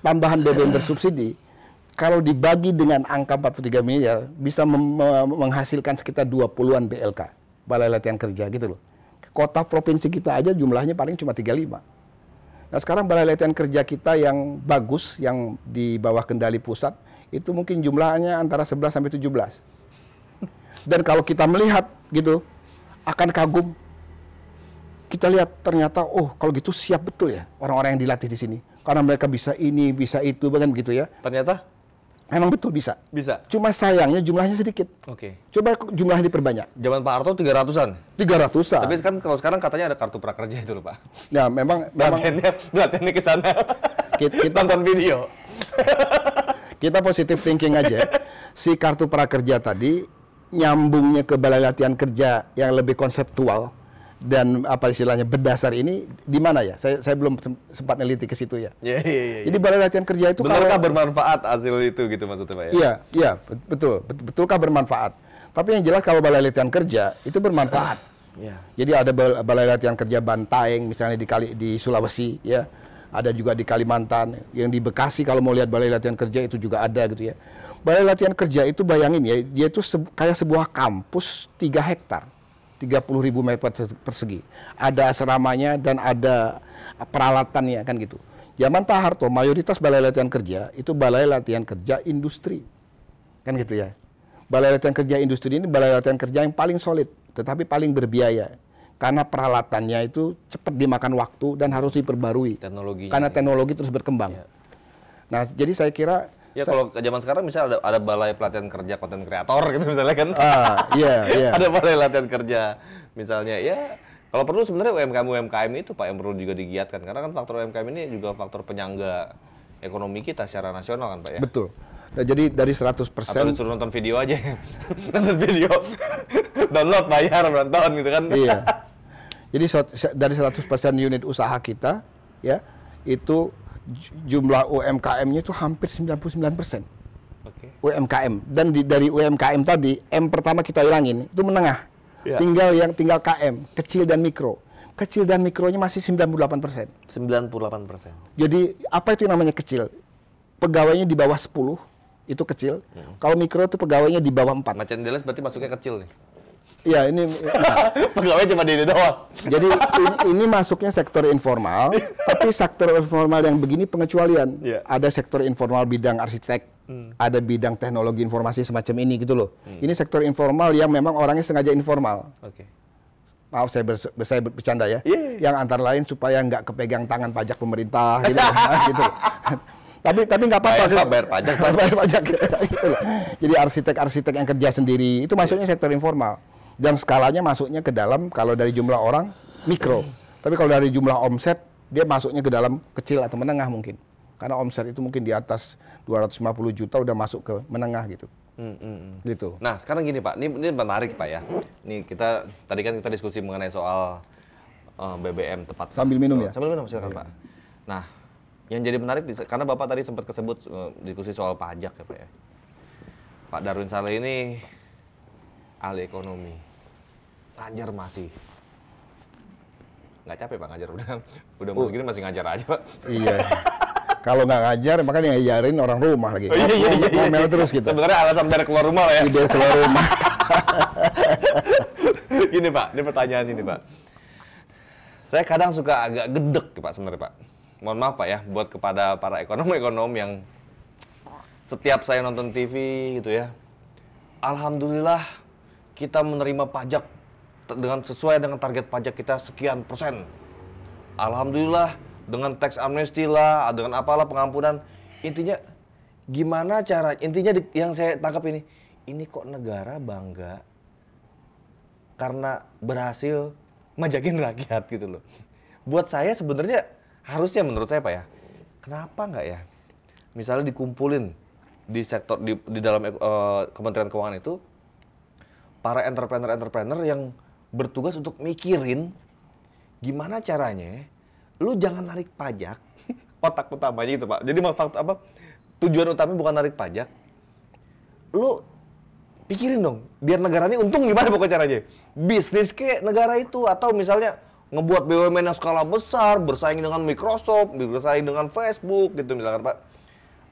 tambahan BBM bersubsidi, kalau dibagi dengan angka 43 miliar, bisa menghasilkan sekitar 20-an BLK, balai latihan kerja gitu loh. Kota provinsi kita aja jumlahnya paling cuma 35 Nah, sekarang balai latihan kerja kita yang bagus, yang di bawah kendali pusat, itu mungkin jumlahnya antara 11 sampai 17. Dan kalau kita melihat gitu, akan kagum. Kita lihat ternyata, oh kalau gitu siap betul ya orang-orang yang dilatih di sini. Karena mereka bisa ini, bisa itu, bahkan begitu ya. Ternyata? Emang betul bisa. Bisa. Cuma sayangnya jumlahnya sedikit. Oke. Okay. Coba jumlahnya diperbanyak. Zaman Pak Harto 300-an. 300-an. Tapi kan kalau sekarang katanya ada kartu prakerja itu loh, Pak. Ya, memang latihannya memang... ke sana. Kita, kita nonton video. kita positive thinking aja. Si kartu prakerja tadi nyambungnya ke balai latihan kerja yang lebih konseptual dan apa istilahnya berdasar ini di mana ya? Saya, saya belum sempat neliti ke situ ya. Yeah, yeah, yeah, Jadi iya. balai latihan kerja itu Benarkah kalau bermanfaat hasil itu gitu maksudnya Pak ya? Iya, iya, betul. betul Betulkah bermanfaat? Tapi yang jelas kalau balai latihan kerja itu bermanfaat. yeah. Jadi ada balai latihan kerja Bantaeng misalnya di kali di Sulawesi ya. Ada juga di Kalimantan, yang di Bekasi kalau mau lihat balai latihan kerja itu juga ada gitu ya. Balai latihan kerja itu bayangin ya, dia itu se kayak sebuah kampus tiga hektar 30 ribu meter persegi. Ada asramanya dan ada peralatannya kan gitu. Zaman Pak Harto mayoritas balai latihan kerja itu balai latihan kerja industri. Kan gitu ya. Balai latihan kerja industri ini balai latihan kerja yang paling solid tetapi paling berbiaya karena peralatannya itu cepat dimakan waktu dan harus diperbarui teknologi karena ya. teknologi terus berkembang. Ya. Nah, jadi saya kira Ya kalau zaman sekarang misalnya ada, ada balai pelatihan kerja konten kreator gitu misalnya kan. Uh, yeah, Yeah. ada balai latihan kerja misalnya ya kalau perlu sebenarnya UMKM UMKM itu Pak yang perlu juga digiatkan karena kan faktor UMKM ini juga faktor penyangga ekonomi kita secara nasional kan Pak ya. Betul. Nah, jadi dari 100% Atau disuruh nonton video aja. nonton video. Download, bayar, nonton gitu kan. Iya. Jadi dari 100% unit usaha kita ya itu jumlah UMKM-nya itu hampir 99 persen. Okay. UMKM dan di, dari UMKM tadi M pertama kita hilangin itu menengah, yeah. tinggal yang tinggal KM kecil dan mikro. Kecil dan mikronya masih 98 persen. 98 persen. Jadi apa itu namanya kecil? Pegawainya di bawah 10 itu kecil. Hmm. Kalau mikro itu pegawainya di bawah 4. Macan Deles berarti masuknya kecil nih. Iya ini pegawai cuma di doang. Jadi ini, masuknya sektor informal, tapi sektor informal yang begini pengecualian. Iya. Ada sektor informal bidang arsitek, hmm. ada bidang teknologi informasi semacam ini gitu loh. Hmm. Ini sektor informal yang memang orangnya sengaja informal. Oke. Maaf saya, ber, saya bercanda ya. Iya, iya. Yang antara lain supaya nggak kepegang tangan pajak pemerintah gitu. Nah, gitu tapi tapi nggak apa-apa sih. Bayar pajak, bayar pajak. Gitu Jadi arsitek-arsitek yang kerja sendiri itu masuknya sektor informal dan skalanya masuknya ke dalam kalau dari jumlah orang mikro. Tapi kalau dari jumlah omset dia masuknya ke dalam kecil atau menengah mungkin. Karena omset itu mungkin di atas 250 juta udah masuk ke menengah gitu. Hmm, hmm, hmm. Gitu. Nah, sekarang gini Pak, ini, ini menarik Pak ya. Ini kita tadi kan kita diskusi mengenai soal uh, eh, BBM tepat. Sambil minum ya. Sambil minum silakan Pak. Nah, yang jadi menarik karena Bapak tadi sempat kesebut uh, diskusi soal pajak ya Pak ya. Pak Darwin Saleh ini ahli ekonomi ngajar masih nggak capek pak ngajar udah udah mau segini masih ngajar aja pak iya kalau nggak ngajar makanya ngajarin orang rumah lagi oh, iya, iya, iya, iya, iya. terus gitu sebenarnya alasan dari keluar rumah lah ya biar keluar rumah ini pak ini pertanyaan ini pak saya kadang suka agak gedek pak sebenarnya pak mohon maaf pak ya buat kepada para ekonom-ekonom yang setiap saya nonton TV gitu ya Alhamdulillah kita menerima pajak dengan sesuai dengan target pajak kita sekian persen. Alhamdulillah dengan tax amnesty lah, dengan apalah pengampunan. Intinya gimana cara intinya yang saya tangkap ini ini kok negara bangga karena berhasil majakin rakyat gitu loh. Buat saya sebenarnya harusnya menurut saya Pak ya. Kenapa nggak ya? Misalnya dikumpulin di sektor di, di dalam uh, Kementerian Keuangan itu para entrepreneur-entrepreneur yang bertugas untuk mikirin gimana caranya lu jangan narik pajak otak utamanya gitu pak jadi manfaat apa tujuan utamanya bukan narik pajak lu pikirin dong biar negara ini untung gimana pokoknya caranya bisnis ke negara itu atau misalnya ngebuat BUMN yang skala besar bersaing dengan Microsoft bersaing dengan Facebook gitu misalkan pak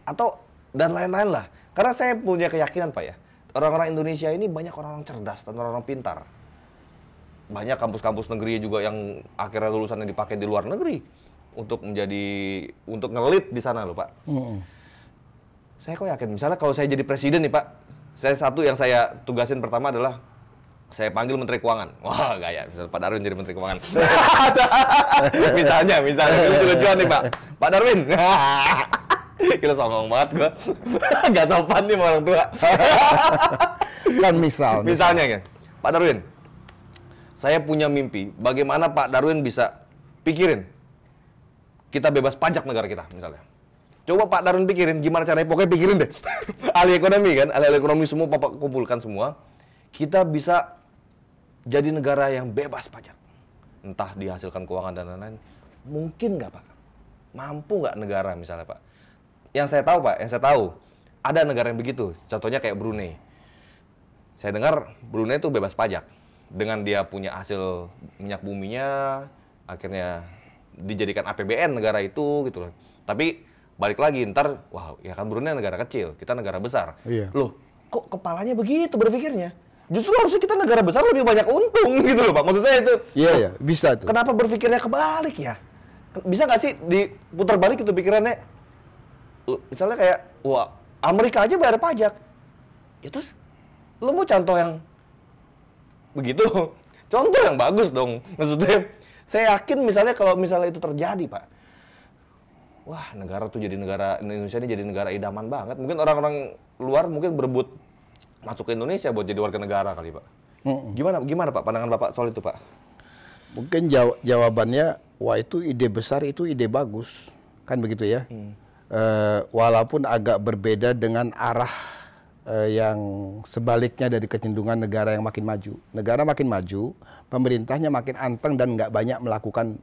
atau dan lain-lain lah karena saya punya keyakinan pak ya orang-orang Indonesia ini banyak orang-orang cerdas dan orang-orang pintar banyak kampus-kampus negeri juga yang akhirnya lulusannya dipakai di luar negeri untuk menjadi untuk ngelit di sana loh pak. Mm. Saya kok yakin misalnya kalau saya jadi presiden nih pak, saya satu yang saya tugasin pertama adalah saya panggil Menteri Keuangan. Wah gaya, misalnya Pak Darwin jadi Menteri Keuangan. misalnya, misalnya itu lucuan nih Pak. Pak Darwin. Kita sombong banget gua. Gak sopan nih orang tua. kan misal. Misalnya ya Pak Darwin, saya punya mimpi bagaimana Pak Darwin bisa pikirin kita bebas pajak negara kita misalnya. Coba Pak Darwin pikirin gimana caranya pokoknya pikirin deh. ahli ekonomi kan, ahli ekonomi semua Bapak kumpulkan semua. Kita bisa jadi negara yang bebas pajak. Entah dihasilkan keuangan dan lain-lain. Mungkin nggak Pak? Mampu nggak negara misalnya Pak? Yang saya tahu Pak, yang saya tahu ada negara yang begitu. Contohnya kayak Brunei. Saya dengar Brunei itu bebas pajak dengan dia punya hasil minyak buminya akhirnya dijadikan APBN negara itu gitu loh. Tapi balik lagi ntar wah ya kan Brunei negara kecil, kita negara besar. Iya. Loh, kok kepalanya begitu berpikirnya? Justru harusnya kita negara besar lebih banyak untung gitu loh, Pak. Maksud saya itu. Iya, iya, bisa tuh. Kenapa berpikirnya kebalik ya? Bisa nggak sih diputar balik itu pikirannya? Misalnya kayak, wah, Amerika aja bayar pajak. Ya terus, lu mau contoh yang begitu contoh yang bagus dong maksudnya saya yakin misalnya kalau misalnya itu terjadi pak wah negara tuh jadi negara Indonesia ini jadi negara idaman banget mungkin orang-orang luar mungkin berebut masuk ke Indonesia buat jadi warga negara kali pak gimana gimana pak pandangan bapak soal itu pak mungkin jaw jawabannya wah itu ide besar itu ide bagus kan begitu ya hmm. e, walaupun agak berbeda dengan arah eh, yang sebaliknya dari kecenderungan negara yang makin maju. Negara makin maju, pemerintahnya makin anteng dan nggak banyak melakukan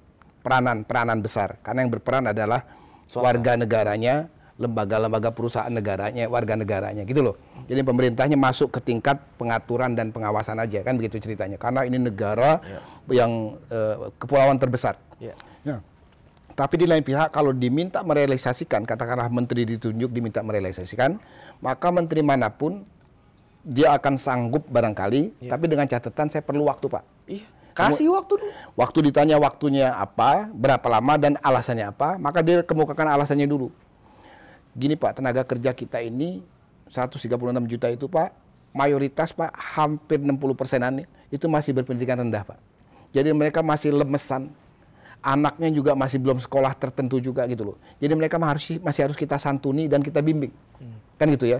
peranan-peranan besar. Karena yang berperan adalah Soal. warga negaranya, lembaga-lembaga perusahaan negaranya, warga negaranya gitu loh. Jadi pemerintahnya masuk ke tingkat pengaturan dan pengawasan aja kan begitu ceritanya. Karena ini negara yeah. yang eh, kepulauan terbesar. Yeah. Yeah. Tapi di lain pihak kalau diminta merealisasikan, katakanlah menteri ditunjuk diminta merealisasikan, maka menteri manapun dia akan sanggup barangkali, ya. tapi dengan catatan saya perlu waktu, Pak. Iya. Kasih waktu dulu. Waktu ditanya waktunya apa, berapa lama dan alasannya apa, maka dia kemukakan alasannya dulu. Gini Pak, tenaga kerja kita ini 136 juta itu Pak, mayoritas Pak hampir 60 persenan itu masih berpendidikan rendah Pak. Jadi mereka masih lemesan, anaknya juga masih belum sekolah tertentu juga gitu loh. Jadi mereka masih harus kita santuni dan kita bimbing. Hmm kan gitu ya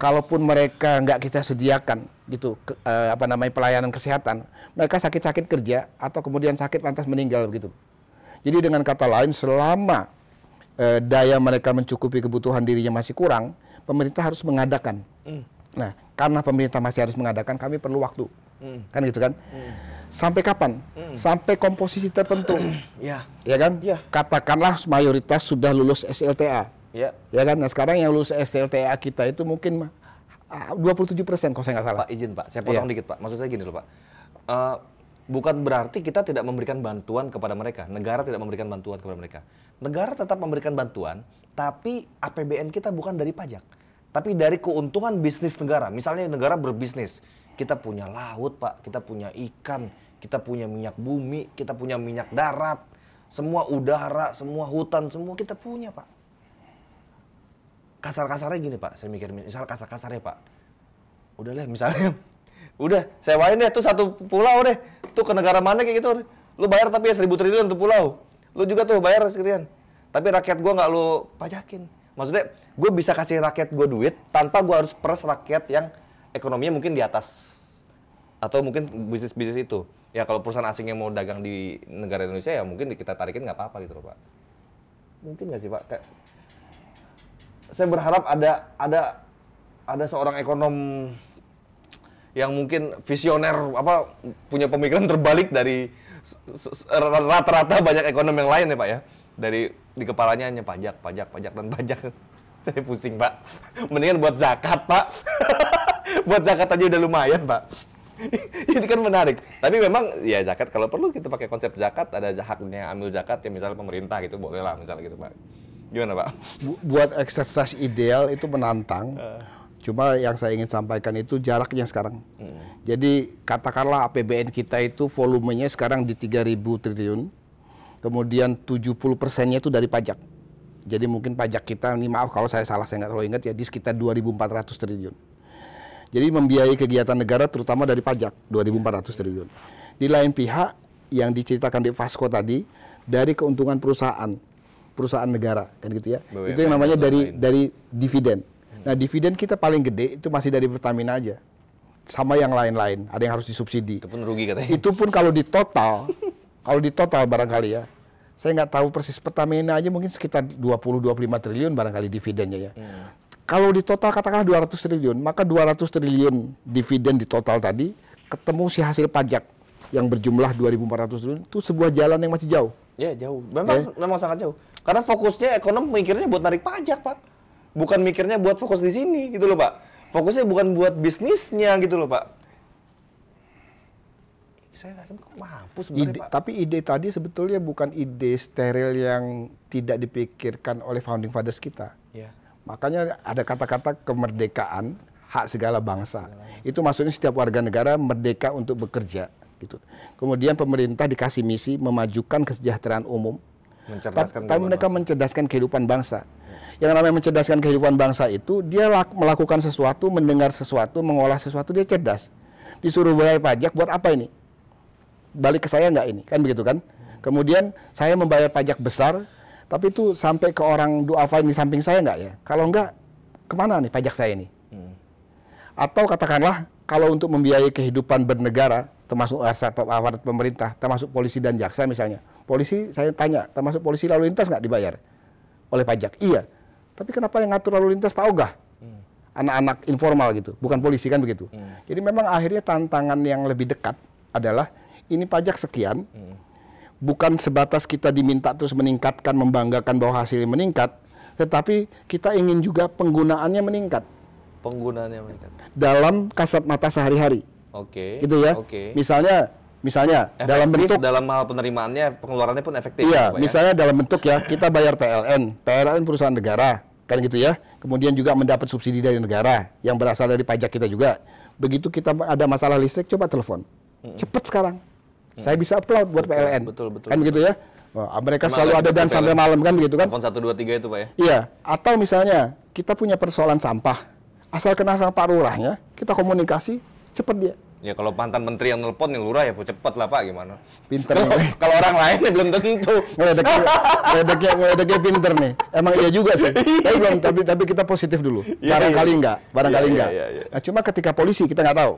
kalaupun mereka nggak kita sediakan gitu ke, eh, apa namanya pelayanan kesehatan mereka sakit-sakit kerja atau kemudian sakit lantas meninggal begitu jadi dengan kata lain selama eh, daya mereka mencukupi kebutuhan dirinya masih kurang pemerintah harus mengadakan mm. nah karena pemerintah masih harus mengadakan kami perlu waktu mm. kan gitu kan mm. sampai kapan mm. sampai komposisi tertentu ya ya kan Ya. katakanlah mayoritas sudah lulus SLTA Ya, Ya kan? Nah, sekarang yang lulus STLTA kita itu mungkin 27 ah, persen kalau saya nggak salah. Pak izin Pak, saya potong ya. dikit Pak. Maksud saya gini loh Pak. Uh, bukan berarti kita tidak memberikan bantuan kepada mereka. Negara tidak memberikan bantuan kepada mereka. Negara tetap memberikan bantuan, tapi APBN kita bukan dari pajak, tapi dari keuntungan bisnis negara. Misalnya negara berbisnis, kita punya laut, Pak, kita punya ikan, kita punya minyak bumi, kita punya minyak darat, semua udara, semua hutan, semua kita punya, Pak kasar-kasarnya gini pak, saya mikir misal kasar-kasarnya pak, udahlah misalnya, udah sewain deh tuh satu pulau deh, tuh ke negara mana kayak gitu, lu bayar tapi ya seribu triliun untuk pulau, lu juga tuh bayar sekalian, tapi rakyat gue nggak lu pajakin, maksudnya gue bisa kasih rakyat gue duit tanpa gue harus peres rakyat yang ekonominya mungkin di atas atau mungkin bisnis bisnis itu ya kalau perusahaan asing yang mau dagang di negara Indonesia ya mungkin kita tarikin nggak apa-apa gitu loh pak mungkin nggak sih pak saya berharap ada ada ada seorang ekonom yang mungkin visioner apa punya pemikiran terbalik dari rata-rata banyak ekonom yang lain ya Pak ya. Dari di kepalanya hanya pajak, pajak, pajak dan pajak. Saya pusing, Pak. Mendingan buat zakat, Pak. buat zakat aja udah lumayan, Pak. Ini kan menarik. Tapi memang ya zakat kalau perlu kita pakai konsep zakat ada haknya ambil zakat ya misalnya pemerintah gitu boleh lah misalnya gitu Pak. Gimana Pak? Bu buat exercise ideal itu menantang. Uh. Cuma yang saya ingin sampaikan itu jaraknya sekarang. Hmm. Jadi katakanlah APBN kita itu volumenya sekarang di 3.000 triliun. Kemudian 70 persennya itu dari pajak. Jadi mungkin pajak kita, ini maaf kalau saya salah, saya nggak terlalu ingat ya, di sekitar 2.400 triliun. Jadi membiayai kegiatan negara terutama dari pajak, 2.400 triliun. Di lain pihak, yang diceritakan di Vasco tadi, dari keuntungan perusahaan perusahaan negara kan gitu ya. BUMN itu yang namanya dari lain. dari dividen. Nah, dividen kita paling gede itu masih dari Pertamina aja. Sama yang lain-lain, ada yang harus disubsidi. Itu pun rugi katanya. Itu pun kalau di total, kalau di total barangkali ya. Saya nggak tahu persis Pertamina aja mungkin sekitar 20 25 triliun barangkali dividennya ya. Hmm. Kalau di total katakanlah 200 triliun, maka 200 triliun dividen di total tadi ketemu si hasil pajak yang berjumlah 2.400 triliun itu sebuah jalan yang masih jauh. Ya jauh, memang ya. memang sangat jauh. Karena fokusnya ekonom mikirnya buat narik pajak pak, bukan mikirnya buat fokus di sini gitu loh pak. Fokusnya bukan buat bisnisnya gitu loh pak. Saya yakin kok mampu sebenarnya ide, pak. Tapi ide tadi sebetulnya bukan ide steril yang tidak dipikirkan oleh founding fathers kita. Ya. Makanya ada kata-kata kemerdekaan, hak segala bangsa. Segala bangsa. Itu maksudnya setiap warga negara merdeka untuk bekerja gitu. Kemudian pemerintah dikasih misi memajukan kesejahteraan umum. Mencerdaskan tapi mereka bangsa. mencerdaskan kehidupan bangsa. Yang namanya mencerdaskan kehidupan bangsa itu dia melakukan sesuatu, mendengar sesuatu, mengolah sesuatu dia cerdas. Disuruh bayar pajak buat apa ini? Balik ke saya nggak ini? Kan begitu kan? Kemudian saya membayar pajak besar, tapi itu sampai ke orang duafa di samping saya nggak ya? Kalau nggak, kemana nih pajak saya ini? Hmm. Atau katakanlah kalau untuk membiayai kehidupan bernegara, termasuk aparat pemerintah, termasuk polisi dan jaksa misalnya. Polisi saya tanya, termasuk polisi lalu lintas nggak dibayar oleh pajak? Iya. Tapi kenapa yang ngatur lalu lintas Pak Ogah? Hmm. Anak-anak hmm. informal gitu, bukan polisi kan begitu. Hmm. Jadi memang akhirnya tantangan yang lebih dekat adalah ini pajak sekian, hmm. bukan sebatas kita diminta terus meningkatkan, membanggakan bahwa hasilnya meningkat, tetapi kita ingin juga penggunaannya meningkat. Penggunaannya meningkat. Dalam kasat mata sehari-hari Oke. Okay. Gitu ya. Oke. Okay. Misalnya misalnya efektif dalam bentuk dalam hal penerimaannya pengeluarannya pun efektif. Iya, ya, ya? misalnya ya? dalam bentuk ya kita bayar PLN, PLN perusahaan negara kan gitu ya. Kemudian juga mendapat subsidi dari negara yang berasal dari pajak kita juga. Begitu kita ada masalah listrik coba telepon. Mm -mm. Cepat sekarang. Mm Saya bisa upload buat betul, PLN. Betul betul. Kan gitu betul. gitu ya. Oh, mereka Memang selalu ada dan sampai malam kan begitu kan? Telepon tiga itu Pak ya? Iya. Atau misalnya kita punya persoalan sampah. Asal kena paruh lah ya, kita komunikasi, cepat dia Ya kalau mantan menteri yang nelpon nih lurah ya cepet lah pak gimana? Pinter. kalau orang lain nih ya belum tentu. Ngeledeknya, ngeledeknya, ngeledeknya pinter nih. Emang iya juga sih. Iya. tapi bang, tapi, tapi kita positif dulu. Ya, barangkali ya. enggak, barangkali ya, enggak. Ya, ya, ya. Nah cuma ketika polisi kita nggak tahu.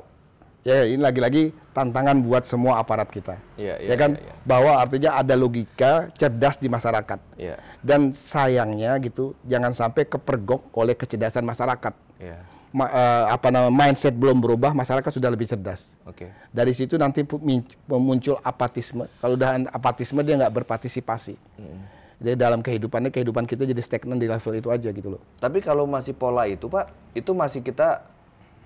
Ya ini lagi-lagi tantangan buat semua aparat kita. Ya, ya, ya kan ya, ya. bahwa artinya ada logika cerdas di masyarakat. Ya. Dan sayangnya gitu jangan sampai kepergok oleh kecerdasan masyarakat. Ya ma, uh, apa nama mindset belum berubah, masyarakat sudah lebih cerdas. Oke. Okay. Dari situ nanti muncul apatisme. Kalau udah apatisme dia nggak berpartisipasi. Hmm. Jadi dalam kehidupannya kehidupan kita jadi stagnan di level itu aja gitu loh. Tapi kalau masih pola itu pak, itu masih kita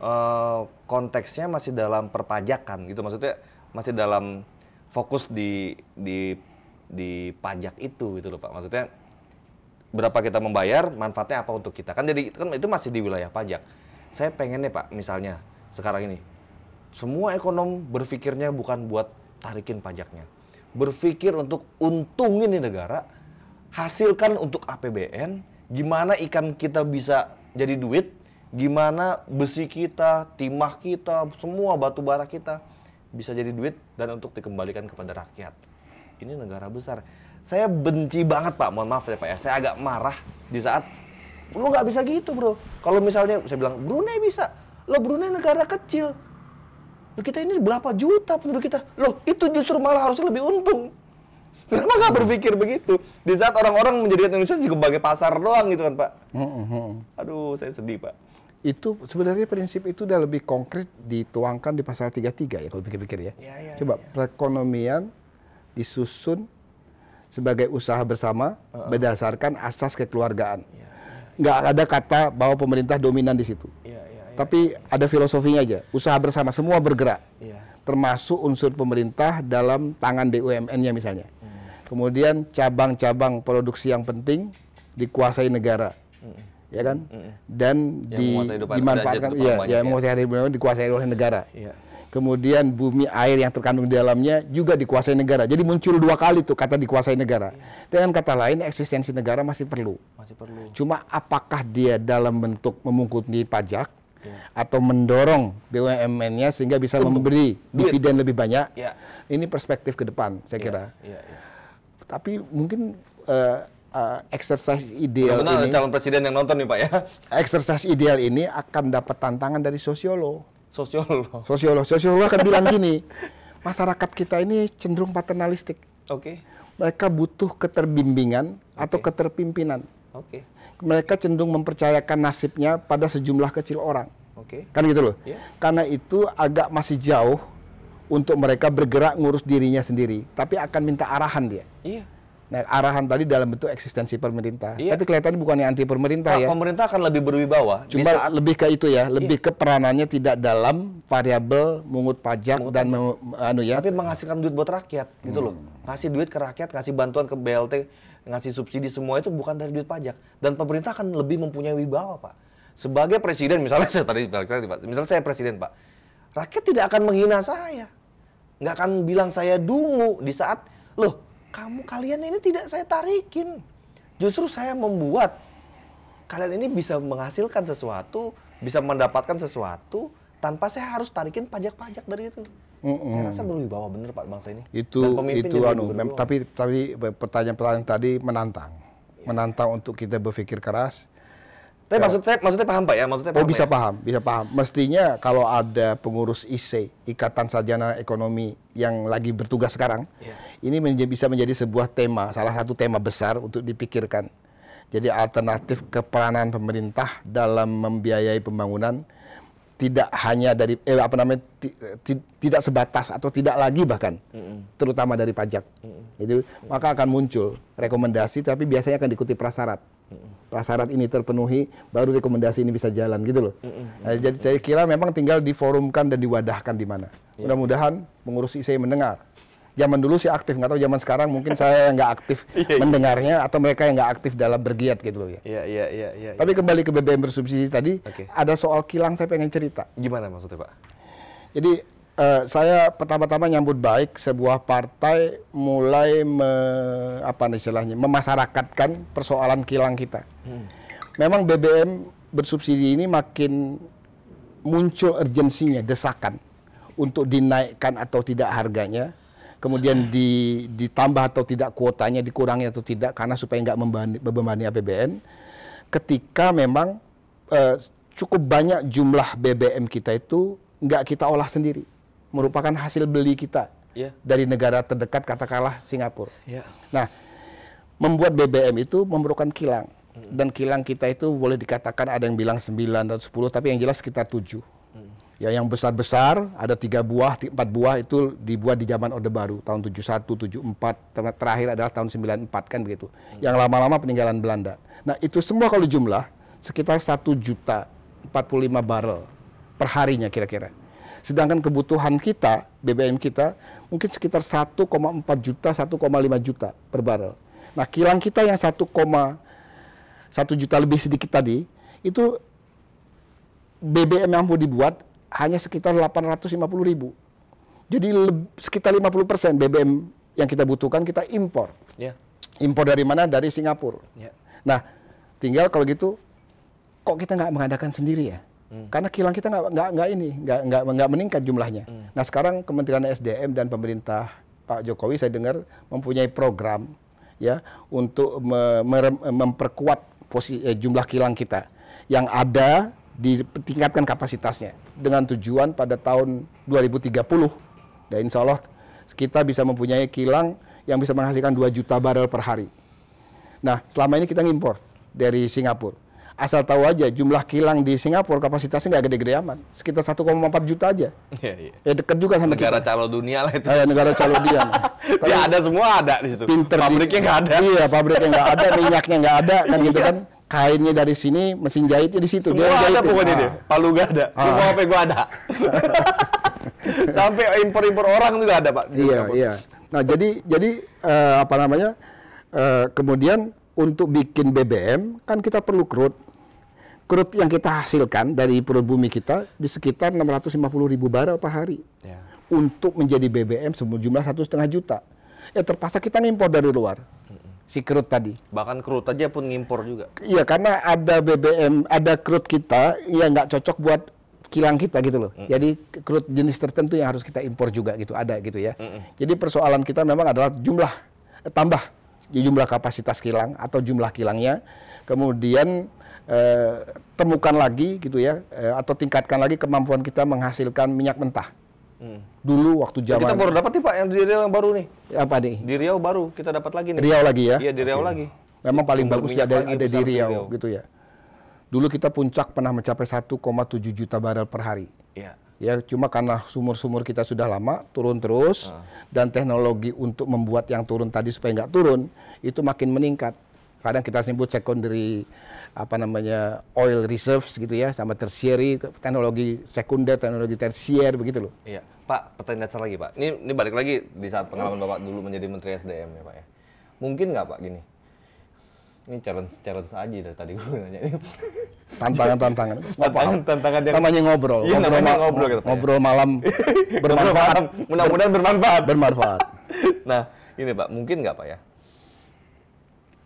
uh, konteksnya masih dalam perpajakan gitu, maksudnya masih dalam fokus di di di pajak itu gitu loh pak, maksudnya berapa kita membayar, manfaatnya apa untuk kita kan jadi kan itu masih di wilayah pajak saya pengennya Pak, misalnya sekarang ini, semua ekonom berpikirnya bukan buat tarikin pajaknya. Berpikir untuk untungin nih negara, hasilkan untuk APBN, gimana ikan kita bisa jadi duit, gimana besi kita, timah kita, semua batu bara kita bisa jadi duit dan untuk dikembalikan kepada rakyat. Ini negara besar. Saya benci banget Pak, mohon maaf ya Pak ya. Saya agak marah di saat Lu nggak bisa gitu bro. Kalau misalnya saya bilang Brunei bisa, lo Brunei negara kecil. Lo kita ini berapa juta penduduk kita? lo itu justru malah harusnya lebih untung. Kenapa nggak berpikir begitu? Di saat orang-orang menjadikan Indonesia sebagai pasar doang gitu kan Pak. Aduh saya sedih Pak. Itu sebenarnya prinsip itu udah lebih konkret dituangkan di pasal 33 ya kalau pikir-pikir ya. Ya, ya. Coba ya. ya. perekonomian disusun sebagai usaha bersama uh -uh. berdasarkan asas kekeluargaan. Ya nggak ada kata bahwa pemerintah dominan di situ. Ya, ya, ya, Tapi ada filosofinya aja. Usaha bersama semua bergerak. Ya. Termasuk unsur pemerintah dalam tangan BUMN-nya misalnya. Hmm. Kemudian cabang-cabang produksi yang penting dikuasai negara. Hmm ya kan? Mm-hmm. Dan yang di, dimanfaatkan, iya, ya, ya, yang menguasai hari dikuasai oleh negara. Yeah. Kemudian bumi air yang terkandung di dalamnya juga dikuasai negara. Jadi muncul dua kali tuh kata dikuasai negara. Yeah. Dengan kata lain, eksistensi negara masih perlu. Masih perlu. Cuma apakah dia dalam bentuk di pajak yeah. atau mendorong BUMN-nya sehingga bisa memberi dividen lebih banyak? Yeah. Ini perspektif ke depan, saya yeah. kira. Yeah. Yeah. Tapi mungkin. Uh, uh, exercise ideal Benar, ini calon presiden yang nonton nih pak ya exercise ideal ini akan dapat tantangan dari sosiolog sosiolog sosiolog sosiolog akan bilang gini masyarakat kita ini cenderung paternalistik oke okay. mereka butuh keterbimbingan okay. atau keterpimpinan oke okay. mereka cenderung mempercayakan nasibnya pada sejumlah kecil orang oke okay. kan gitu loh yeah. karena itu agak masih jauh untuk mereka bergerak ngurus dirinya sendiri tapi akan minta arahan dia iya yeah Nah, arahan tadi dalam bentuk eksistensi pemerintah. Iya. Tapi kelihatannya yang anti pemerintah nah, ya. Pemerintah akan lebih berwibawa. Cuma saat... lebih ke itu ya, iya. lebih iya. ke peranannya tidak dalam variabel mungut pajak mungut dan pajak. anu ya. Tapi menghasilkan duit buat rakyat gitu loh. Hmm. Ngasih duit ke rakyat, ngasih bantuan ke BLT, ngasih subsidi semua itu bukan dari duit pajak. Dan pemerintah akan lebih mempunyai wibawa, Pak. Sebagai presiden misalnya saya tadi misalnya saya presiden, Pak. Rakyat tidak akan menghina saya. Nggak akan bilang saya dungu di saat loh kamu kalian ini tidak saya tarikin. Justru saya membuat kalian ini bisa menghasilkan sesuatu, bisa mendapatkan sesuatu tanpa saya harus tarikin pajak-pajak dari itu. Mm -mm. Saya rasa bawah bener Pak bangsa ini. Itu itu anu, tapi tapi pertanyaan-pertanyaan tadi menantang. Yeah. Menantang untuk kita berpikir keras, tapi ya. maksudnya maksudnya paham Pak ya, maksudnya oh, paham. Oh, bisa ya? paham, bisa paham. Mestinya kalau ada pengurus IC, Ikatan Sarjana Ekonomi yang lagi bertugas sekarang, ya. ini bisa menjadi sebuah tema, salah satu tema besar untuk dipikirkan. Jadi alternatif keperanan pemerintah dalam membiayai pembangunan tidak hanya dari eh, apa namanya tidak sebatas atau tidak lagi bahkan mm -hmm. terutama dari pajak. Mm -hmm. Itu maka akan muncul rekomendasi tapi biasanya akan diikuti prasyarat. Prasarat ini terpenuhi, baru rekomendasi ini bisa jalan gitu loh. Nah, jadi saya kira memang tinggal diforumkan dan diwadahkan di mana. Iya. Mudah-mudahan pengurus IC mendengar. Zaman dulu sih aktif, nggak tahu zaman sekarang mungkin saya yang nggak aktif iya, iya. mendengarnya atau mereka yang nggak aktif dalam bergiat gitu loh ya. Iya iya iya. Ya, Tapi kembali ke BBM bersubsidi tadi, okay. ada soal kilang saya pengen cerita. Gimana maksudnya Pak? Jadi uh, saya pertama-tama nyambut baik sebuah partai mulai me, apa istilahnya memasyarakatkan persoalan kilang kita. Hmm. Memang BBM bersubsidi ini makin muncul urgensinya, desakan untuk dinaikkan atau tidak harganya, kemudian di, ditambah atau tidak kuotanya, dikurangi atau tidak karena supaya nggak membebani APBN. Ketika memang uh, cukup banyak jumlah BBM kita itu nggak kita olah sendiri merupakan hasil beli kita yeah. dari negara terdekat katakanlah Singapura. Yeah. Nah, membuat BBM itu memerlukan kilang mm. dan kilang kita itu boleh dikatakan ada yang bilang 9 dan 10 tapi yang jelas sekitar 7. Mm. Ya yang besar-besar ada tiga buah, empat buah itu dibuat di zaman Orde Baru tahun 71, 74, ter terakhir adalah tahun 94 kan begitu. Mm. Yang lama-lama peninggalan Belanda. Nah, itu semua kalau jumlah sekitar 1 juta 45 per perharinya kira-kira. Sedangkan kebutuhan kita, BBM kita, mungkin sekitar 1,4 juta, 1,5 juta per barrel. Nah, kilang kita yang 1,1 juta lebih sedikit tadi, itu BBM yang mau dibuat hanya sekitar 850 ribu. Jadi sekitar 50 persen BBM yang kita butuhkan kita impor. Yeah. Impor dari mana? Dari Singapura. Yeah. Nah, tinggal kalau gitu, kok kita nggak mengadakan sendiri ya? Hmm. Karena kilang kita nggak ini nggak meningkat jumlahnya. Hmm. Nah sekarang Kementerian SDM dan pemerintah Pak Jokowi saya dengar mempunyai program ya untuk me memperkuat posisi eh, jumlah kilang kita yang ada ditingkatkan kapasitasnya dengan tujuan pada tahun 2030 dan insya Allah kita bisa mempunyai kilang yang bisa menghasilkan 2 juta barrel per hari. Nah, selama ini kita ngimpor dari Singapura asal tahu aja jumlah kilang di Singapura kapasitasnya nggak gede-gede amat sekitar 1,4 juta aja yeah, yeah. ya dekat juga sama negara kita. calo dunia lah itu eh, negara calo dunia ya ada semua ada di situ pinter pabriknya nggak ada iya pabriknya nggak ada minyaknya nggak ada kan gitu kan kainnya dari sini mesin jahitnya di situ semua dia ada pokoknya ah. dia palu nggak ada ah. semua apa gua ada sampai impor-impor orang juga ada pak iya yeah, iya nah jadi jadi uh, apa namanya uh, kemudian untuk bikin BBM kan kita perlu crude Kerut yang kita hasilkan dari perut bumi kita di sekitar 650 ribu barel per hari. Ya. Untuk menjadi BBM sejumlah satu setengah juta. Ya terpaksa kita ngimpor dari luar si kerut tadi. Bahkan kerut aja pun ngimpor juga. Iya, karena ada BBM, ada kerut kita yang nggak cocok buat kilang kita gitu loh. Mm. Jadi kerut jenis tertentu yang harus kita impor juga gitu, ada gitu ya. Mm -mm. Jadi persoalan kita memang adalah jumlah tambah jumlah kapasitas kilang atau jumlah kilangnya. Kemudian Eh, temukan lagi gitu ya eh, atau tingkatkan lagi kemampuan kita menghasilkan minyak mentah. Hmm. Dulu waktu zaman. kita baru dapat nih Pak yang di Riau yang baru nih. Apa nih? Di Riau baru kita dapat lagi nih. Riau lagi ya? Iya di Riau okay. lagi. Memang paling Sumber bagus ada ada di Riau, gitu ya. Dulu kita puncak pernah mencapai 1,7 juta barel per hari. Iya. Ya, cuma karena sumur-sumur kita sudah lama turun terus uh. dan teknologi untuk membuat yang turun tadi supaya nggak turun itu makin meningkat kadang kita sebut secondary apa namanya oil reserves gitu ya sama tersieri teknologi sekunder teknologi tersier begitu loh. Iya. Pak, pertanyaan dasar lagi, Pak. Ini ini balik lagi di saat pengalaman Bapak dulu menjadi menteri SDM ya, Pak ya. Mungkin nggak, Pak, gini? Ini challenge challenge aja dari tadi gue nanya ini. Tantangan tantangan. tantangan tantangan yang namanya ngobrol. Iya, ngobrol, namanya ngobrol gitu. Ya. Ngobrol ya. malam bermanfaat. Mudah-mudahan bermanfaat. Bermanfaat. nah, ini Pak, mungkin nggak Pak ya?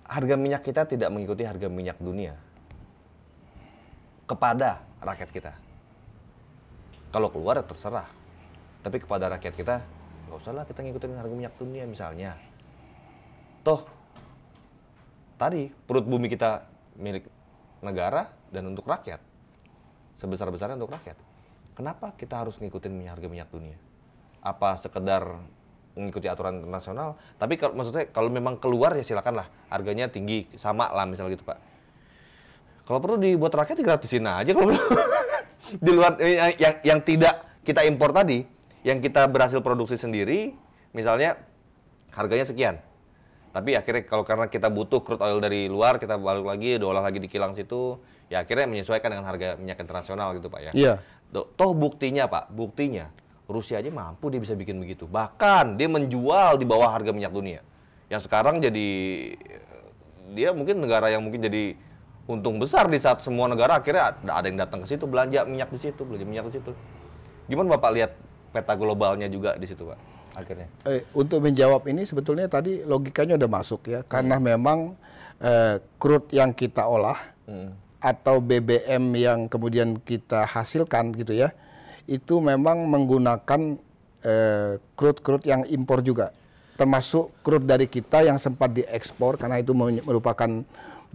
harga minyak kita tidak mengikuti harga minyak dunia kepada rakyat kita. Kalau keluar terserah, tapi kepada rakyat kita nggak usah lah kita ngikutin harga minyak dunia misalnya. Toh tadi perut bumi kita milik negara dan untuk rakyat sebesar besarnya untuk rakyat. Kenapa kita harus ngikutin harga minyak dunia? Apa sekedar mengikuti aturan internasional. Tapi kalau maksud saya kalau memang keluar ya silakan lah, harganya tinggi sama lah misalnya gitu pak. Kalau perlu dibuat rakyat gratisin aja kalau perlu. di luar eh, yang, yang yang tidak kita impor tadi, yang kita berhasil produksi sendiri, misalnya harganya sekian. Tapi akhirnya kalau karena kita butuh crude oil dari luar, kita balik lagi, diolah lagi di kilang situ, ya akhirnya menyesuaikan dengan harga minyak internasional gitu pak ya. Iya. Toh buktinya pak, buktinya Rusia aja mampu dia bisa bikin begitu. Bahkan dia menjual di bawah harga minyak dunia. Yang sekarang jadi dia mungkin negara yang mungkin jadi untung besar di saat semua negara akhirnya ada yang datang ke situ belanja minyak di situ, belanja minyak di situ. Gimana Bapak lihat peta globalnya juga di situ, Pak? Akhirnya. Eh, untuk menjawab ini sebetulnya tadi logikanya udah masuk ya, karena hmm. memang eh, crude yang kita olah hmm. atau BBM yang kemudian kita hasilkan gitu ya itu memang menggunakan eh, crude-crude yang impor juga. Termasuk crude dari kita yang sempat diekspor karena itu merupakan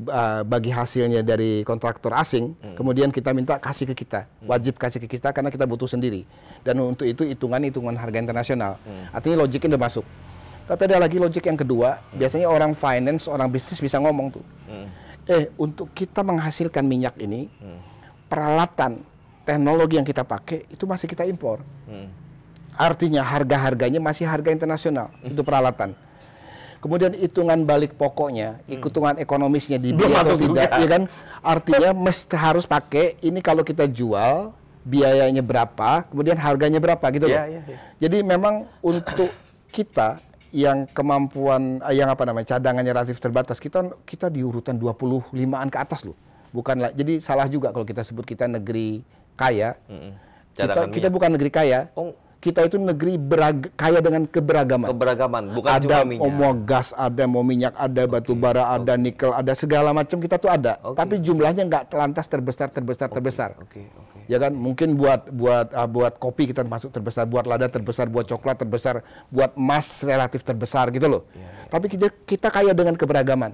uh, bagi hasilnya dari kontraktor asing, hmm. kemudian kita minta kasih ke kita, hmm. wajib kasih ke kita karena kita butuh sendiri. Dan untuk itu hitungan-hitungan harga internasional. Hmm. Artinya logiknya sudah masuk. Tapi ada lagi logik yang kedua, hmm. biasanya orang finance, orang bisnis bisa ngomong tuh. Hmm. Eh, untuk kita menghasilkan minyak ini, hmm. peralatan teknologi yang kita pakai itu masih kita impor. Hmm. Artinya harga-harganya masih harga internasional hmm. itu peralatan. Kemudian hitungan balik pokoknya, hmm. hitungan hmm. ekonomisnya biaya atau tidak, ya kan? Artinya mesti harus pakai ini kalau kita jual biayanya berapa, kemudian harganya berapa gitu loh. Yeah, yeah. Iya. Jadi memang untuk kita yang kemampuan eh, yang apa namanya cadangannya relatif terbatas kita kita di urutan 25-an ke atas loh bukanlah. jadi salah juga kalau kita sebut kita negeri kaya. Mm-hmm. Kita, kita bukan negeri kaya. Oh. Kita itu negeri berag kaya dengan keberagaman. Keberagaman, bukan ada cuma Ada gas, ada mau minyak, ada okay. batu bara, ada okay. nikel, ada segala macam kita tuh ada. Okay. Tapi jumlahnya nggak lantas terbesar, terbesar, okay. terbesar. Okay. Okay. Ya kan, mungkin buat buat uh, buat kopi kita masuk terbesar, buat lada terbesar, buat coklat terbesar, buat emas relatif terbesar gitu loh. Yeah. Iya. Tapi kita kita kaya dengan keberagaman.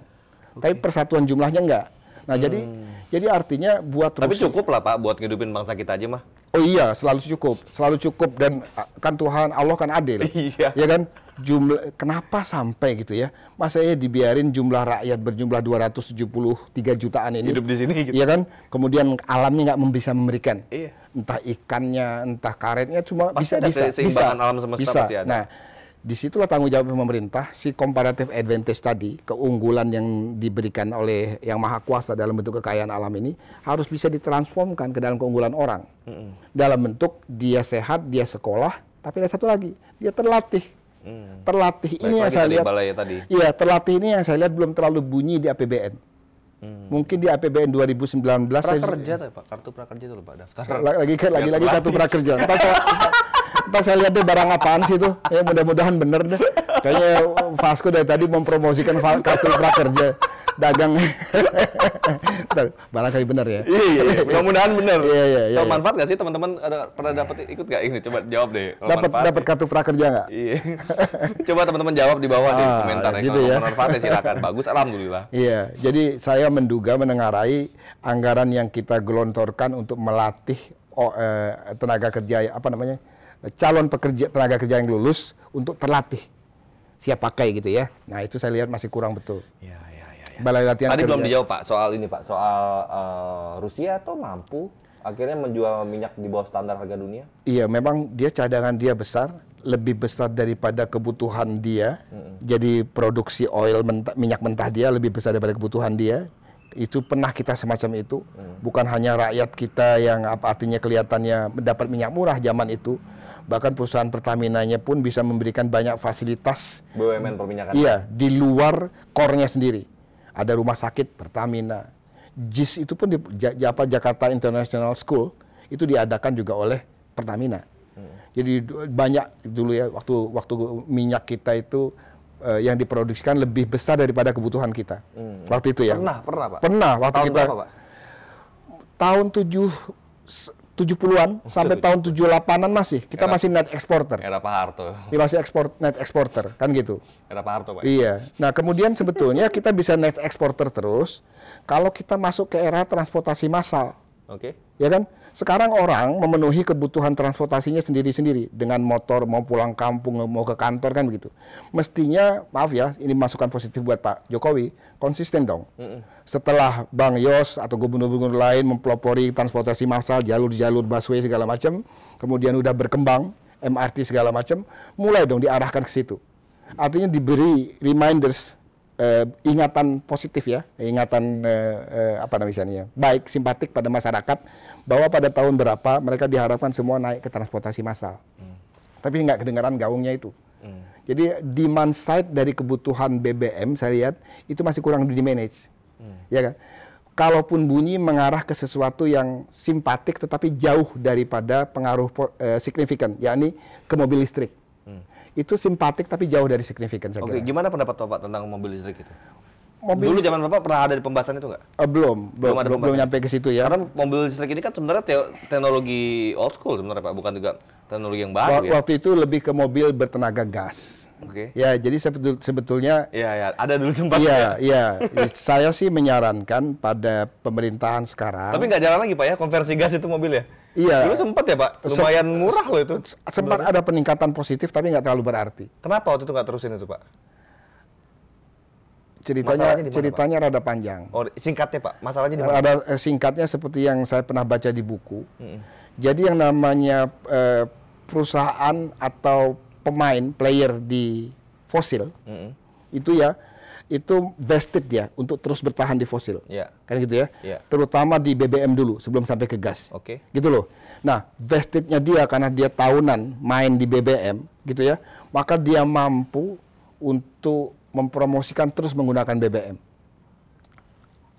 Okay. Tapi persatuan jumlahnya nggak Nah, hmm. jadi jadi artinya buat Tapi Rusia. cukup lah Pak buat ngidupin bangsa kita aja mah. Oh iya, selalu cukup, selalu cukup dan kan Tuhan Allah kan adil. Iya. Ya kan? Jumlah kenapa sampai gitu ya? Masa ya dibiarin jumlah rakyat berjumlah 273 jutaan ini hidup di sini gitu. Iya kan? Kemudian alamnya nggak bisa memberikan. Iya. Entah ikannya, entah karetnya cuma pasti bisa ada bisa. bisa, alam semesta bisa. pasti ada. Nah, disitulah tanggung jawab pemerintah si comparative advantage tadi keunggulan yang diberikan oleh yang maha kuasa dalam bentuk kekayaan alam ini harus bisa ditransformkan ke dalam keunggulan orang mm -hmm. dalam bentuk dia sehat dia sekolah tapi ada satu lagi dia terlatih mm. terlatih Baik ini yang saya lihat iya terlatih ini yang saya lihat belum terlalu bunyi di APBN Hmm. Mungkin di APBN 2019 prakerja saya, tuh, ya, Pak, kartu prakerja tuh Pak daftar. Lagi lagi lagi, lagi kartu prakerja. Entah saya, saya lihat deh barang apaan sih itu. Ya mudah-mudahan bener deh. Kayaknya Vasco dari tadi mempromosikan kartu prakerja dagang barangkali benar ya iya, iya iya mudah-mudahan benar iya iya iya, iya. manfaat nggak sih teman-teman pernah dapat ikut nggak ini coba jawab deh dapat dapat kartu prakerja nggak iya coba teman-teman jawab di bawah ah, di komentar ya. gitu ya. manfaatnya silakan bagus alhamdulillah iya jadi saya menduga menengarai anggaran yang kita gelontorkan untuk melatih oh, eh, tenaga kerja apa namanya calon pekerja tenaga kerja yang lulus untuk terlatih siap pakai gitu ya. Nah itu saya lihat masih kurang betul. Ya, Ya. Balai Latihan Tadi kerja. belum dijawab Pak soal ini Pak, soal uh, Rusia tuh mampu akhirnya menjual minyak di bawah standar harga dunia? Iya, memang dia cadangan dia besar, lebih besar daripada kebutuhan dia. hmm Jadi produksi oil mentah, minyak mentah dia lebih besar daripada kebutuhan dia. Itu pernah kita semacam itu. Mm. Bukan hanya rakyat kita yang apa artinya kelihatannya mendapat minyak murah zaman itu. Bahkan perusahaan pertamina pun bisa memberikan banyak fasilitas BUMN perminyakan. Iya, di luar kornya sendiri ada rumah sakit Pertamina. JIS itu pun di apa Jakarta International School itu diadakan juga oleh Pertamina. Jadi banyak dulu ya waktu waktu minyak kita itu uh, yang diproduksikan lebih besar daripada kebutuhan kita. Hmm. Waktu itu ya. Pernah, pernah Pak. Pernah waktu tahun kita. Berapa, Pak? Tahun 7 70-an sampai tahun 78-an masih kita era, masih net exporter. Era Pak Harto. Kita masih ekspor net exporter kan gitu. Era Pak Harto, Pak. Iya. Nah, kemudian sebetulnya kita bisa net exporter terus kalau kita masuk ke era transportasi massal. Oke. Okay. Ya kan? Sekarang orang memenuhi kebutuhan transportasinya sendiri-sendiri dengan motor mau pulang kampung mau ke kantor kan begitu. Mestinya maaf ya ini masukan positif buat Pak Jokowi konsisten dong. Mm -mm. Setelah Bang Yos atau gubernur-gubernur lain mempelopori transportasi massal jalur-jalur busway segala macam, kemudian udah berkembang MRT segala macam, mulai dong diarahkan ke situ. Artinya diberi reminders Uh, ingatan positif ya, ingatan uh, uh, apa namanya baik simpatik pada masyarakat bahwa pada tahun berapa mereka diharapkan semua naik ke transportasi massal. Hmm. Tapi nggak kedengaran gaungnya itu. Hmm. Jadi demand side dari kebutuhan BBM saya lihat itu masih kurang di manage. Hmm. Ya kan? Kalaupun bunyi mengarah ke sesuatu yang simpatik tetapi jauh daripada pengaruh uh, signifikan, yakni ke mobil listrik. Hmm. Itu simpatik tapi jauh dari signifikan saya Oke, kira. gimana pendapat Bapak tentang mobil listrik itu? mobil dulu zaman bapak pernah ada di pembahasan itu nggak? Uh, belum, belum, ada belum, nyampe ke situ ya. Karena mobil listrik ini kan sebenarnya te teknologi old school sebenarnya pak, bukan juga teknologi yang baru. W ya? Waktu itu lebih ke mobil bertenaga gas. Oke. Okay. Ya, jadi sebetul sebetulnya. Iya, ya. ada dulu sempat Iya, ya. iya. Ya. Saya sih menyarankan pada pemerintahan sekarang. Tapi nggak jalan lagi pak ya, konversi gas itu mobil ya? Iya. Dulu sempat ya pak, lumayan murah loh itu. Sempat ada peningkatan positif, tapi nggak terlalu berarti. Kenapa waktu itu nggak terusin itu pak? ceritanya dimana, ceritanya rada panjang. Oh, singkatnya Pak, masalahnya di mana? Ada eh, singkatnya seperti yang saya pernah baca di buku. Hmm. Jadi yang namanya eh, perusahaan atau pemain player di fosil hmm. itu ya itu vested ya untuk terus bertahan di fosil, yeah. kan gitu ya. Yeah. Terutama di BBM dulu sebelum sampai ke gas. Oke. Okay. Gitu loh. Nah vestednya dia karena dia tahunan main di BBM gitu ya, maka dia mampu untuk mempromosikan terus menggunakan BBM.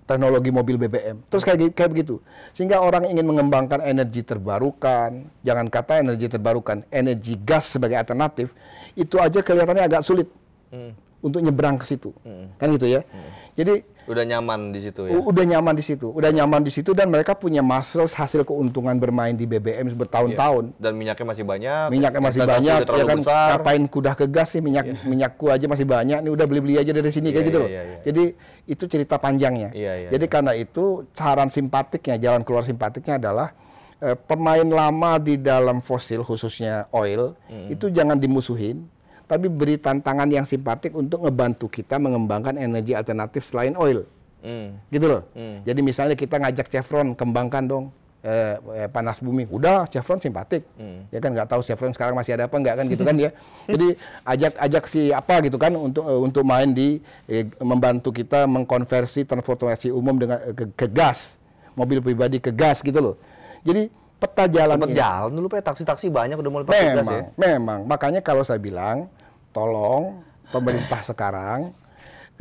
Teknologi mobil BBM. Terus kayak kayak begitu. Sehingga orang ingin mengembangkan energi terbarukan, jangan kata energi terbarukan, energi gas sebagai alternatif, itu aja kelihatannya agak sulit. Hmm. Untuk nyebrang ke situ. Hmm. Kan gitu ya. Hmm. Jadi udah nyaman di situ ya. Udah nyaman di situ, udah nyaman di situ dan mereka punya muscles hasil keuntungan bermain di BBM bertahun-tahun. Iya. Dan minyaknya masih banyak. Minyaknya masih banyak. Ya kan ngapain kuda ke gas sih minyak yeah. minyakku aja masih banyak. ini udah beli-beli aja dari sini yeah, kayak yeah, gitu loh. yeah, iya, iya. Jadi itu cerita panjangnya. Yeah, yeah, Jadi yeah. karena itu saran simpatiknya, jalan keluar simpatiknya adalah eh, pemain lama di dalam fosil khususnya oil mm. itu jangan dimusuhin tapi beri tantangan yang simpatik untuk ngebantu kita mengembangkan energi alternatif selain oil. Mm. Gitu loh. Mm. Jadi misalnya kita ngajak Chevron kembangkan dong eh, eh panas bumi. Udah Chevron simpatik. Mm. Ya kan nggak tahu Chevron sekarang masih ada apa nggak kan gitu kan ya. Jadi ajak-ajak si apa gitu kan untuk eh, untuk main di eh, membantu kita mengkonversi transportasi umum dengan eh, ke, ke gas, mobil pribadi ke gas gitu loh. Jadi peta jalan ini. jalan dulu pak taksi-taksi banyak udah mulai memang, ya. Memang, makanya kalau saya bilang tolong pemerintah sekarang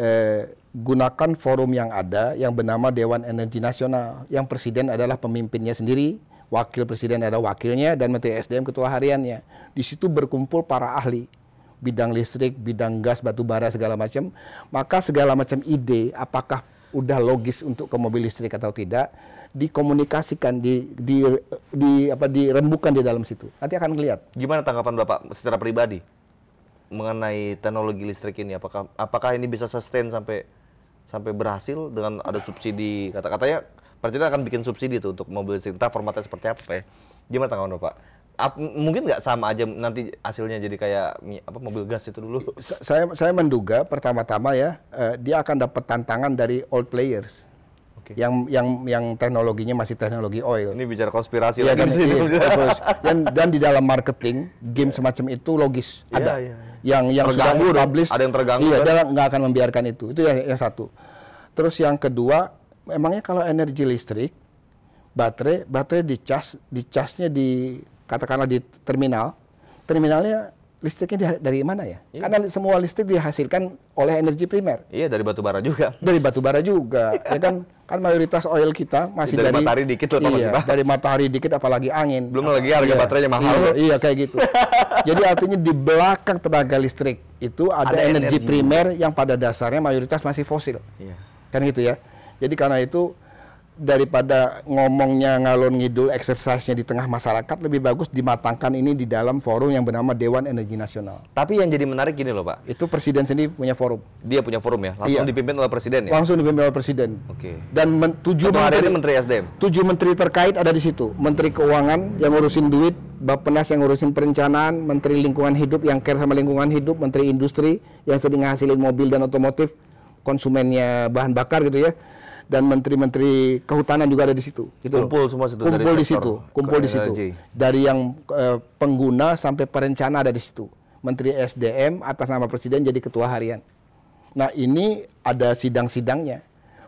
eh, gunakan forum yang ada yang bernama Dewan Energi Nasional yang presiden adalah pemimpinnya sendiri, wakil presiden ada wakilnya dan menteri SDM ketua hariannya. Di situ berkumpul para ahli bidang listrik, bidang gas, batu bara segala macam. Maka segala macam ide apakah udah logis untuk ke mobil listrik atau tidak dikomunikasikan di di di apa dirembukan di dalam situ nanti akan melihat gimana tanggapan bapak secara pribadi mengenai teknologi listrik ini apakah apakah ini bisa sustain sampai sampai berhasil dengan ada subsidi kata katanya pemerintah akan bikin subsidi tuh untuk mobil listrik entah formatnya seperti apa ya gimana tanggapan bapak ap, mungkin nggak sama aja nanti hasilnya jadi kayak apa mobil gas itu dulu. Saya saya menduga pertama-tama ya uh, dia akan dapat tantangan dari old players. Okay. Yang yang yang teknologinya masih teknologi oil. Ini bicara konspirasi ya, lagi kan, sih. Iya, dan dan di dalam marketing game semacam itu logis yeah, ada. Yeah, iya. Yang yang terganggu, sudah publish ada yang terganggu. Iya, kan? nggak akan membiarkan itu. Itu yang, yang satu. Terus yang kedua, emangnya kalau energi listrik baterai baterai di di charge charge nya di katakanlah di terminal, terminalnya listriknya dari mana ya? Iya. Karena semua listrik dihasilkan oleh energi primer. Iya, dari batu bara juga. Dari batu bara juga. ya kan kan mayoritas oil kita masih dari, dari matahari dikit loh iya, kita. dari matahari dikit apalagi angin. Belum lagi harga iya, baterainya mahal. Iya, iya kayak gitu. Jadi artinya di belakang tenaga listrik itu ada, ada energi, energi primer yang pada dasarnya mayoritas masih fosil. Iya. Kan gitu ya. Jadi karena itu daripada ngomongnya ngalon ngidul eksersisnya di tengah masyarakat lebih bagus dimatangkan ini di dalam forum yang bernama Dewan Energi Nasional. Tapi yang jadi menarik gini loh Pak. Itu presiden sendiri punya forum. Dia punya forum ya. Langsung iya. dipimpin oleh presiden ya. Langsung dipimpin oleh presiden. Oke. Okay. Dan men tujuh Tentu menteri, menteri SDM. Tujuh menteri terkait ada di situ. Menteri Keuangan yang ngurusin duit, Penas yang ngurusin perencanaan, Menteri Lingkungan Hidup yang care sama lingkungan hidup, Menteri Industri yang sering ngasilin mobil dan otomotif, konsumennya bahan bakar gitu ya dan menteri-menteri kehutanan juga ada di situ. Gitu kumpul loh. semua situ kumpul dari di situ, kumpul di situ. Dari yang eh, pengguna sampai perencana ada di situ. Menteri SDM atas nama presiden jadi ketua harian. Nah, ini ada sidang-sidangnya.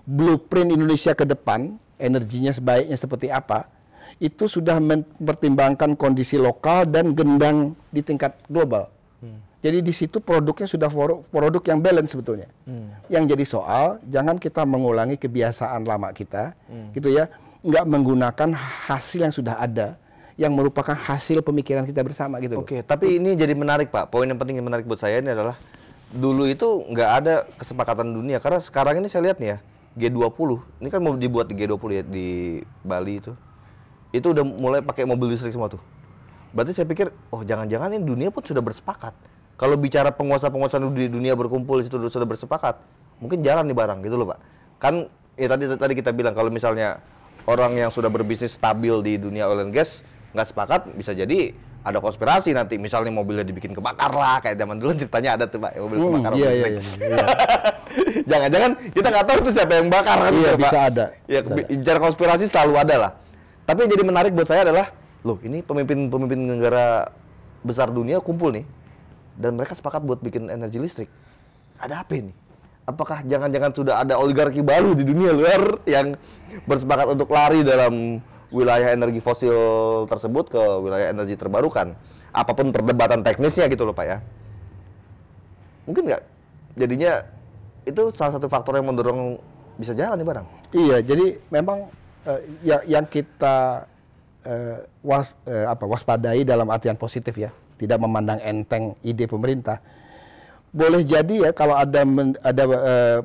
Blueprint Indonesia ke depan, energinya sebaiknya seperti apa? Itu sudah mempertimbangkan kondisi lokal dan gendang di tingkat global Hmm. Jadi di situ produknya sudah produk yang balance sebetulnya. Hmm. Yang jadi soal jangan kita mengulangi kebiasaan lama kita, hmm. gitu ya, nggak menggunakan hasil yang sudah ada, yang merupakan hasil pemikiran kita bersama gitu. Oke, okay, tapi ini jadi menarik pak. Poin yang penting yang menarik buat saya ini adalah dulu itu nggak ada kesepakatan dunia karena sekarang ini saya lihat nih ya G20 ini kan mau dibuat di G20 ya di Bali itu itu udah mulai pakai mobil listrik semua tuh berarti saya pikir oh jangan-jangan ini dunia pun sudah bersepakat kalau bicara penguasa-penguasa di dunia berkumpul itu sudah bersepakat mungkin jalan nih barang gitu loh pak kan ya tadi tadi kita bilang kalau misalnya orang yang sudah berbisnis stabil di dunia oil and gas nggak sepakat bisa jadi ada konspirasi nanti misalnya mobilnya dibikin kebakar lah kayak zaman dulu ceritanya ada tuh pak ya, mobil hmm, kebakar iya, iya, iya, iya, jangan-jangan kita nggak tahu tuh siapa yang bakar kan bisa pak. ada ya bicara konspirasi selalu ada lah tapi yang jadi menarik buat saya adalah loh ini pemimpin-pemimpin negara besar dunia kumpul nih dan mereka sepakat buat bikin energi listrik. Ada apa ini? Apakah jangan-jangan sudah ada oligarki baru di dunia luar yang bersepakat untuk lari dalam wilayah energi fosil tersebut ke wilayah energi terbarukan? Apapun perdebatan teknisnya gitu loh Pak ya. Mungkin nggak? Jadinya itu salah satu faktor yang mendorong bisa jalan nih barang. Iya, jadi memang uh, ya, yang kita uh, was, uh, apa, waspadai dalam artian positif ya, tidak memandang enteng ide pemerintah. Boleh jadi ya kalau ada men, ada uh,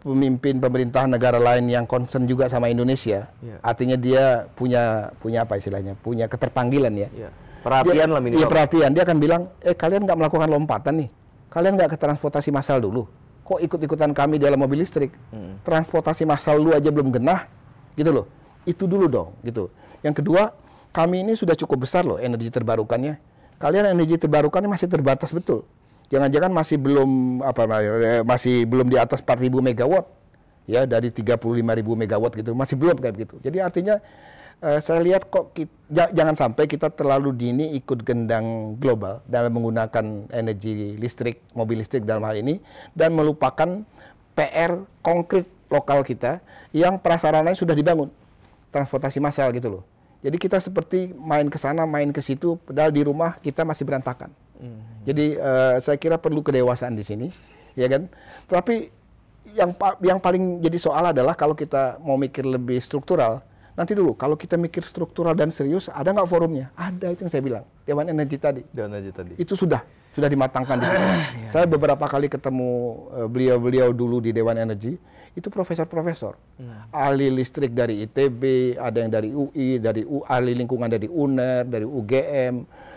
pemimpin pemerintah negara lain yang concern juga sama Indonesia, yeah. artinya dia punya punya apa istilahnya, punya keterpanggilan ya. Yeah. Perhatian dia, lah minimal. Iya perhatian. Dia akan bilang, eh kalian nggak melakukan lompatan nih, kalian nggak ke transportasi massal dulu, kok ikut-ikutan kami dalam mobil listrik, hmm. transportasi massal lu aja belum genah, gitu loh. Itu dulu dong, gitu. Yang kedua, kami ini sudah cukup besar loh energi terbarukannya. Kalian energi terbarukannya masih terbatas betul. Jangan-jangan masih belum apa masih belum di atas 4000 megawatt ya dari 35.000 megawatt gitu masih belum kayak gitu. Jadi artinya eh, saya lihat kok kita, jangan sampai kita terlalu dini ikut gendang global dalam menggunakan energi listrik, mobil listrik dalam hal ini dan melupakan PR konkret lokal kita yang prasarannya sudah dibangun transportasi massal gitu loh. Jadi kita seperti main ke sana, main ke situ, padahal di rumah kita masih berantakan. Hmm. Jadi uh, saya kira perlu kedewasaan di sini, ya kan? Tapi yang pa yang paling jadi soal adalah kalau kita mau mikir lebih struktural, nanti dulu kalau kita mikir struktural dan serius, ada nggak forumnya? Ada itu yang saya bilang, Dewan Energi tadi. Dewan Energi tadi. Itu sudah sudah dimatangkan di sini. Ah, iya. Saya beberapa kali ketemu eh, beliau-beliau uh, beliau -beliau dulu di Dewan Energi itu profesor-profesor. Hmm. Ahli listrik dari ITB, ada yang dari UI, dari U, ahli lingkungan dari UNER, dari UGM,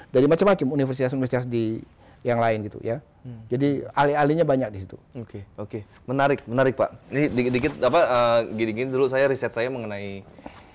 dari macam-macam universitas-universitas di yang lain gitu ya. Hmm. Jadi ahli-ahlinya banyak di situ. Oke, okay, oke. Okay. Menarik, menarik, Pak. Ini dikit, dikit apa eh, gini-gini uh, dulu saya riset saya mengenai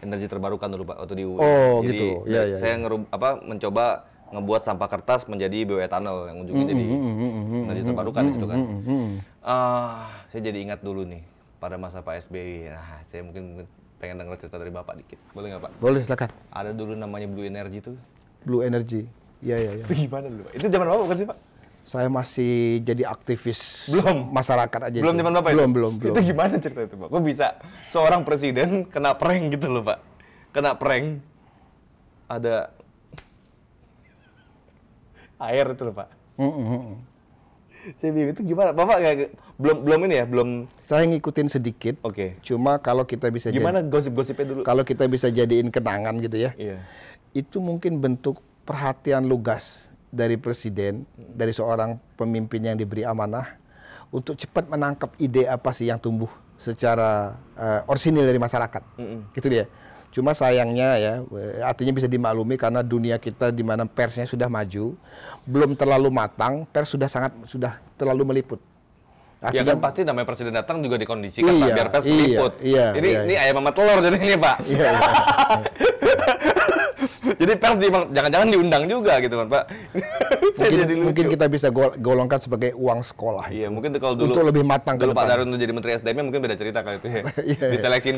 energi terbarukan dulu, Pak, waktu di UI. E. Oh, Jadi, gitu. Ya, ya, saya ya. Ngerub, apa mencoba ngebuat sampah kertas menjadi bioetanol yang ujungnya hmm, jadi hmm, hmm, energi terbarukan gitu kan. Mm uh, saya jadi ingat dulu nih pada masa Pak SBY. Nah, saya mungkin, pengen dengar cerita dari Bapak dikit. Boleh nggak Pak? Boleh, silakan. Ada dulu namanya Blue Energy tuh. Blue Energy. Iya, iya, iya. Itu gimana dulu, Itu zaman Bapak bukan sih, Pak? Saya masih jadi aktivis belum masyarakat aja. Belum zaman Bapak belum, itu? Belum, belum, Itu gimana cerita itu, Pak? Kok bisa seorang presiden kena prank gitu loh, Pak? Kena prank. Ada air itu loh, Pak. Mm -mm saya bingung itu gimana bapak kayak belum belum ini ya belum saya ngikutin sedikit oke okay. cuma kalau kita bisa gimana gosip-gosipnya dulu kalau kita bisa jadiin kenangan gitu ya iya. itu mungkin bentuk perhatian lugas dari presiden hmm. dari seorang pemimpin yang diberi amanah untuk cepat menangkap ide apa sih yang tumbuh secara uh, orsinil dari masyarakat hmm. gitu dia Cuma sayangnya ya, eh, artinya bisa dimaklumi karena dunia kita di mana persnya sudah maju, belum terlalu matang, pers sudah sangat sudah terlalu meliput. Ya artinya, ya kan pasti namanya presiden datang juga dikondisikan iya, biar pers iya, meliput. Iya, ini iya, ini iya. ayam sama telur jadi ini Pak. Iya, iya, iya. jadi pers di, jangan-jangan diundang juga gitu kan Pak. mungkin, jadi mungkin kita bisa golongkan sebagai uang sekolah. Iya mungkin kalau dulu untuk lebih matang. kalau Pak Darun jadi Menteri SDM mungkin beda cerita kali itu ya. iya, dulu. Iya. Diseleksin.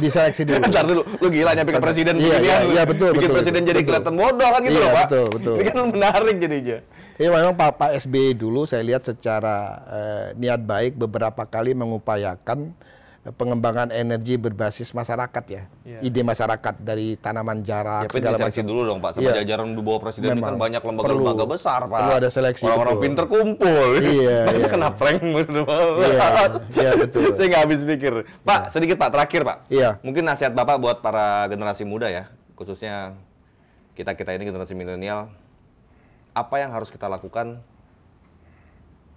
diseleksi dulu. Iya, Ntar dulu, lu gila nyampe ke presiden iya, iya, iya, betul, bikin betul, presiden betul, jadi kelihatan bodoh kan gitu iya, loh Pak. Betul, betul. Ini kan menarik jadinya. Ya memang Pak, Pak SBY dulu saya lihat secara eh, niat baik beberapa kali mengupayakan pengembangan energi berbasis masyarakat ya, yeah. ide masyarakat dari tanaman jarak ya, segala macam. dulu dong Pak, sama yeah. jajaran di bawah presiden kan Memang. kan banyak lembaga-lembaga besar Pak. Perlu ada seleksi. Orang-orang pinter kumpul. Iya. Masa iya. kena prank? Gitu, iya, iya betul. Saya nggak habis pikir. Pak, ya. sedikit Pak, terakhir Pak. Iya. Mungkin nasihat Bapak buat para generasi muda ya, khususnya kita kita ini generasi milenial, apa yang harus kita lakukan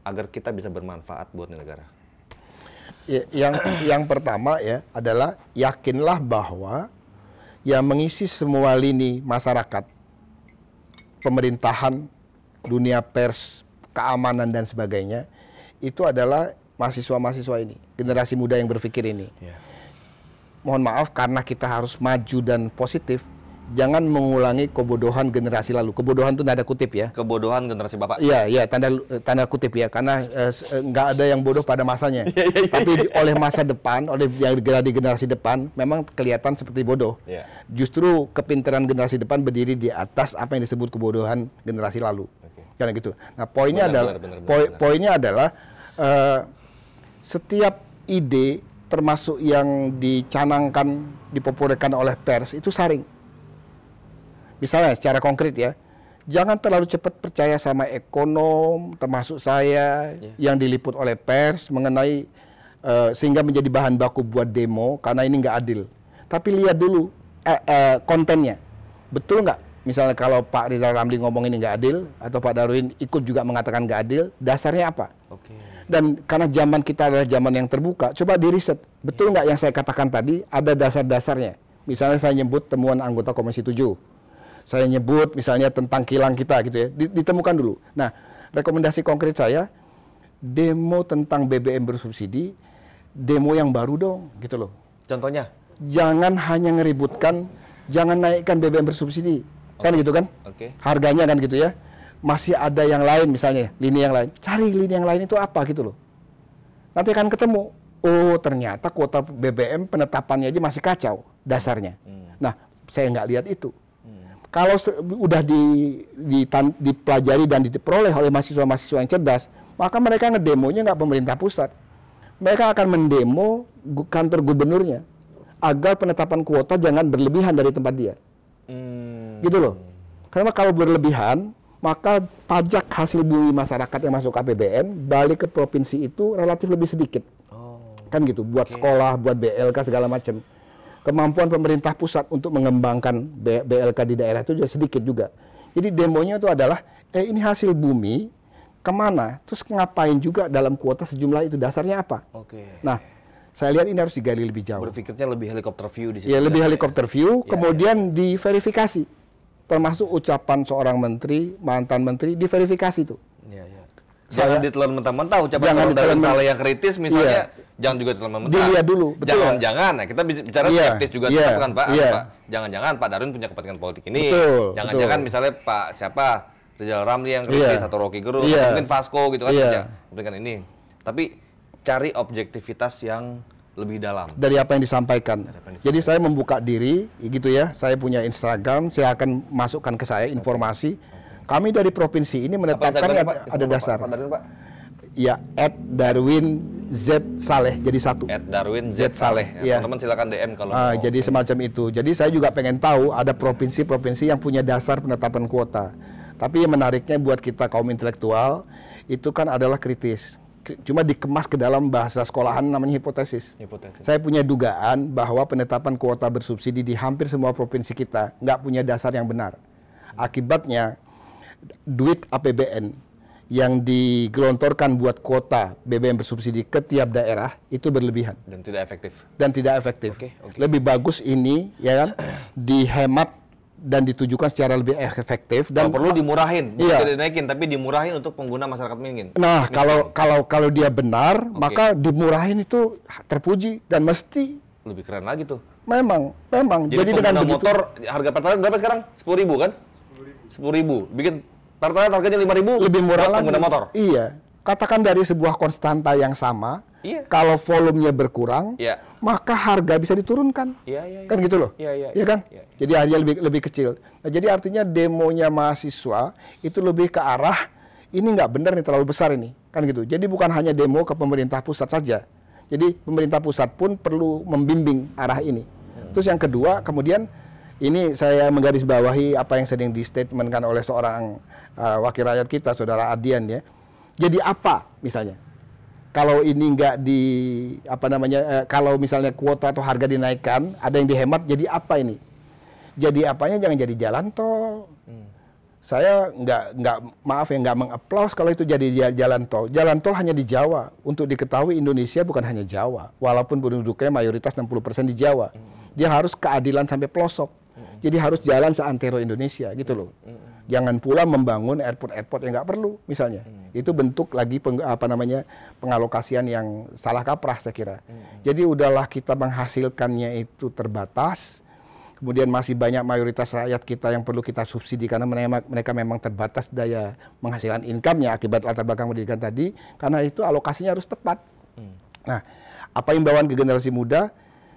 agar kita bisa bermanfaat buat negara? Ya, yang yang pertama ya adalah yakinlah bahwa yang mengisi semua lini masyarakat, pemerintahan, dunia pers, keamanan dan sebagainya itu adalah mahasiswa-mahasiswa ini, generasi muda yang berpikir ini. Yeah. Mohon maaf karena kita harus maju dan positif, jangan mengulangi kebodohan generasi lalu. Kebodohan itu tanda kutip ya. Kebodohan generasi bapak. Iya, iya tanda tanda kutip ya karena eh, eh, nggak eh, ada yang bodoh pada masanya. Iya, iya, iya. Tapi oleh masa depan, oleh yang di generasi depan memang kelihatan seperti bodoh. Yeah. Justru kepintaran generasi depan berdiri di atas apa yang disebut kebodohan generasi lalu. Okay. Karena gitu. Nah, poinnya benar, adalah benar, benar, po poinnya adalah eh, setiap ide termasuk yang dicanangkan dipopulerkan oleh pers itu saring misalnya secara konkret ya, jangan terlalu cepat percaya sama ekonom termasuk saya yeah. yang diliput oleh pers mengenai uh, sehingga menjadi bahan baku buat demo karena ini nggak adil. Tapi lihat dulu eh, eh, kontennya, betul nggak? Misalnya kalau Pak Rizal Ramli ngomong ini nggak adil atau Pak Darwin ikut juga mengatakan nggak adil, dasarnya apa? Oke. Okay. Dan karena zaman kita adalah zaman yang terbuka, coba di riset, betul ya. nggak yang saya katakan tadi ada dasar-dasarnya. Misalnya saya nyebut temuan anggota Komisi 7 saya nyebut misalnya tentang kilang kita gitu ya, ditemukan dulu. Nah, rekomendasi konkret saya demo tentang BBM bersubsidi, demo yang baru dong gitu loh. Contohnya? Jangan hanya ngeributkan, jangan naikkan BBM bersubsidi. Okay. Kan gitu kan? Oke. Okay. Harganya kan gitu ya. Masih ada yang lain misalnya, lini yang lain. Cari lini yang lain itu apa gitu loh. Nanti akan ketemu. Oh ternyata kuota BBM penetapannya aja masih kacau dasarnya. Hmm. Nah saya nggak lihat itu kalau sudah di, di, dipelajari dan diperoleh oleh mahasiswa-mahasiswa yang cerdas, maka mereka ngedemonya nggak pemerintah pusat. Mereka akan mendemo kantor gubernurnya agar penetapan kuota jangan berlebihan dari tempat dia. Hmm. Gitu loh. Karena kalau berlebihan, maka pajak hasil bumi masyarakat yang masuk APBN balik ke provinsi itu relatif lebih sedikit. Oh. Kan gitu, buat okay. sekolah, buat BLK segala macam kemampuan pemerintah pusat untuk mengembangkan BLK di daerah itu juga sedikit juga. Jadi demonya itu adalah, eh ini hasil bumi, kemana? Terus ngapain juga dalam kuota sejumlah itu? Dasarnya apa? Oke. Nah, saya lihat ini harus digali lebih jauh. Berpikirnya lebih helikopter view di sini. Ya, ya, lebih helikopter view, ya, ya. kemudian ya. diverifikasi. Termasuk ucapan seorang menteri, mantan menteri, diverifikasi itu. Ya, ya. Jangan ditelan mentah-mentah ucapan jangan dalam salah yang kritis misalnya. yeah. Jangan juga ditelan mentah. Dilihat dulu. Ya? Jangan-jangan. Nah, kita bicara yeah. skeptis juga yeah. tetap kan Pak. Iya. Jangan-jangan Pak Darun punya kepentingan politik ini. Jangan-jangan misalnya Pak siapa Rizal Ramli yang kritis yeah. atau Rocky Gerung, yeah. mungkin Vasco gitu kan yeah. kepentingan ini. Tapi cari objektivitas yang lebih dalam dari apa yang disampaikan. apa yang disampaikan. Jadi saya membuka diri, gitu ya. Saya punya Instagram, saya akan masukkan ke saya informasi. Okay. Kami dari provinsi ini menetapkan ada, ada dasar. Pak, Pak Darwin, Pak. Ya, at Darwin Z Saleh jadi satu. At Darwin Z, Saleh. Ya. ya. Teman-teman silakan DM kalau. Uh, mau. Jadi semacam itu. Jadi saya juga pengen tahu ada provinsi-provinsi yang punya dasar penetapan kuota. Tapi yang menariknya buat kita kaum intelektual itu kan adalah kritis cuma dikemas ke dalam bahasa sekolahan namanya hipotesis. hipotesis. Saya punya dugaan bahwa penetapan kuota bersubsidi di hampir semua provinsi kita nggak punya dasar yang benar. Akibatnya duit APBN yang digelontorkan buat kuota BBM bersubsidi ke tiap daerah itu berlebihan dan tidak efektif dan tidak efektif okay, okay. lebih bagus ini ya kan dihemat dan ditujukan secara lebih efektif dan kalau perlu dimurahin bukan iya. dinaikin tapi dimurahin untuk pengguna masyarakat miskin nah miskin. kalau kalau kalau dia benar okay. maka dimurahin itu terpuji dan mesti lebih keren lagi tuh memang memang jadi, jadi dengan begitu harga pertalite berapa sekarang sepuluh ribu kan sepuluh ribu bikin Ternyata targetnya ribu lebih murah lagi. pengguna motor. Iya. Katakan dari sebuah konstanta yang sama, iya. kalau volumenya berkurang, iya. maka harga bisa diturunkan. Iya, iya, iya. Kan gitu loh. Iya, iya, iya. iya kan? Iya, iya. Jadi harga lebih lebih kecil. Nah, jadi artinya demonya mahasiswa itu lebih ke arah ini nggak benar nih terlalu besar ini. Kan gitu. Jadi bukan hanya demo ke pemerintah pusat saja. Jadi pemerintah pusat pun perlu membimbing arah ini. Hmm. Terus yang kedua, kemudian ini saya menggarisbawahi apa yang sering di-statementkan oleh seorang uh, wakil rakyat kita, saudara Adian ya. Jadi apa misalnya? Kalau ini nggak di apa namanya? Uh, kalau misalnya kuota atau harga dinaikkan, ada yang dihemat, jadi apa ini? Jadi apanya? Jangan jadi jalan tol. Hmm. Saya nggak nggak maaf ya nggak mengaplaus kalau itu jadi jalan tol. Jalan tol hanya di Jawa. Untuk diketahui Indonesia bukan hanya Jawa, walaupun penduduknya mayoritas 60% di Jawa. Hmm. Dia harus keadilan sampai pelosok jadi harus jalan seantero Indonesia gitu ya. loh. Jangan pula membangun airport-airport yang nggak perlu misalnya. Mm. Itu bentuk lagi peng, apa namanya pengalokasian yang salah kaprah saya kira. Jadi udahlah kita menghasilkannya itu terbatas. Kemudian masih banyak mayoritas rakyat kita yang perlu kita subsidi karena mereka memang terbatas daya menghasilkan income-nya akibat latar belakang pendidikan tadi. Karena itu alokasinya harus tepat. Mm. Nah, apa imbauan ke generasi muda?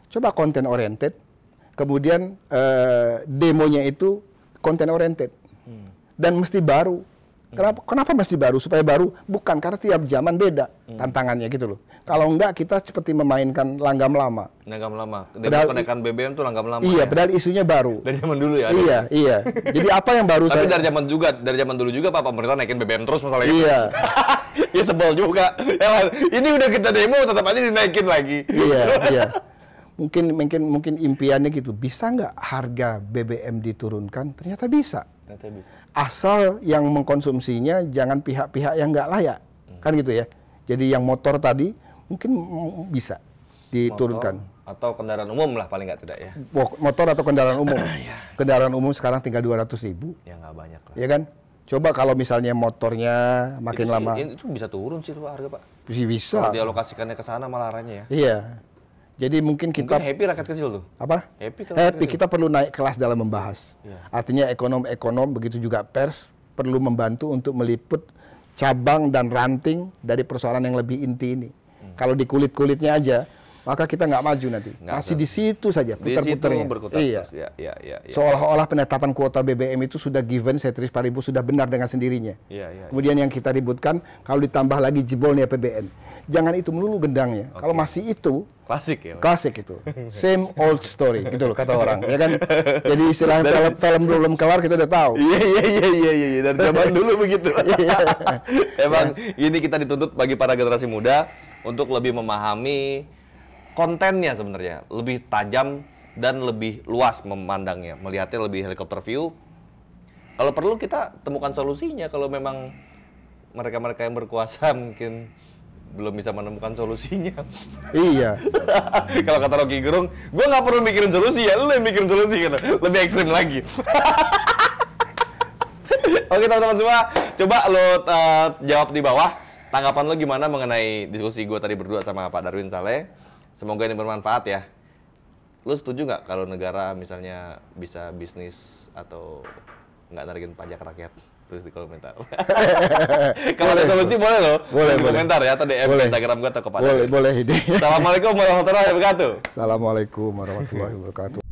Coba konten oriented, kemudian uh, demonya itu konten oriented hmm. dan mesti baru. Hmm. Kenapa, kenapa mesti baru? Supaya baru bukan karena tiap zaman beda hmm. tantangannya gitu loh. Kalau enggak kita seperti memainkan langgam lama. Langgam lama. dari padahal kenaikan BBM tuh langgam lama. Iya, ya? padahal isunya baru. Dari zaman dulu ya. Iya, iya. Jadi apa yang baru? Tapi saya... dari zaman juga, dari zaman dulu juga Pak pemerintah naikin BBM terus masalahnya. Iya. ya sebel juga. Ya, ini udah kita demo tetap aja dinaikin lagi. Iya, iya. mungkin mungkin mungkin impiannya gitu bisa nggak harga BBM diturunkan ternyata bisa. ternyata bisa asal yang mengkonsumsinya jangan pihak-pihak yang nggak layak hmm. kan gitu ya jadi yang motor tadi mungkin bisa diturunkan motor atau kendaraan umum lah paling nggak tidak ya motor atau kendaraan umum iya. kendaraan umum sekarang tinggal dua ratus ribu ya nggak banyak lah ya kan Coba kalau misalnya motornya makin itu sih, lama. Itu bisa turun sih tuh harga, Pak. Bisa. bisa. Kalau dialokasikannya ke sana malah arahnya ya. Iya. Jadi mungkin kita mungkin happy rakyat kecil tuh. Apa? Happy. Happy. Kita perlu naik kelas dalam membahas. Yeah. Artinya ekonom-ekonom begitu juga pers perlu membantu untuk meliput cabang dan ranting dari persoalan yang lebih inti ini. Hmm. Kalau di kulit-kulitnya aja, maka kita nggak maju nanti. Nggak Masih ada. di situ saja putar-putarnya. Iya. Ya, ya, ya, ya. Seolah-olah penetapan kuota BBM itu sudah given setris paribu sudah benar dengan sendirinya. Ya, ya, Kemudian ya. yang kita ributkan kalau ditambah lagi jebolnya PBN. Jangan itu melulu gendangnya. Okay. Kalau masih itu klasik ya. Klasik itu. Same old story gitu loh kata orang. Ya kan? Jadi istilah Dari... film, film belum kelar kita udah tahu. Iya iya iya iya iya, iya. dari zaman dulu begitu. Iya. Emang ya. ini kita dituntut bagi para generasi muda untuk lebih memahami kontennya sebenarnya lebih tajam dan lebih luas memandangnya, melihatnya lebih helikopter view. Kalau perlu kita temukan solusinya kalau memang mereka-mereka yang berkuasa mungkin belum bisa menemukan solusinya. Iya. kalau kata Rocky Gerung, gue nggak perlu mikirin solusi ya, lu yang mikirin solusi kan, lebih ekstrim lagi. Oke teman-teman semua, coba lo uh, jawab di bawah tanggapan lo gimana mengenai diskusi gue tadi berdua sama Pak Darwin Saleh semoga ini bermanfaat ya. Lu setuju nggak kalau negara misalnya bisa bisnis atau nggak narikin pajak rakyat? Terus di komentar. kalau ada solusi boleh loh. Boleh, di boleh. komentar ya atau DM boleh. Instagram gue atau kepada. Boleh, boleh ide. Assalamualaikum warahmatullahi wabarakatuh. Assalamualaikum warahmatullahi wabarakatuh.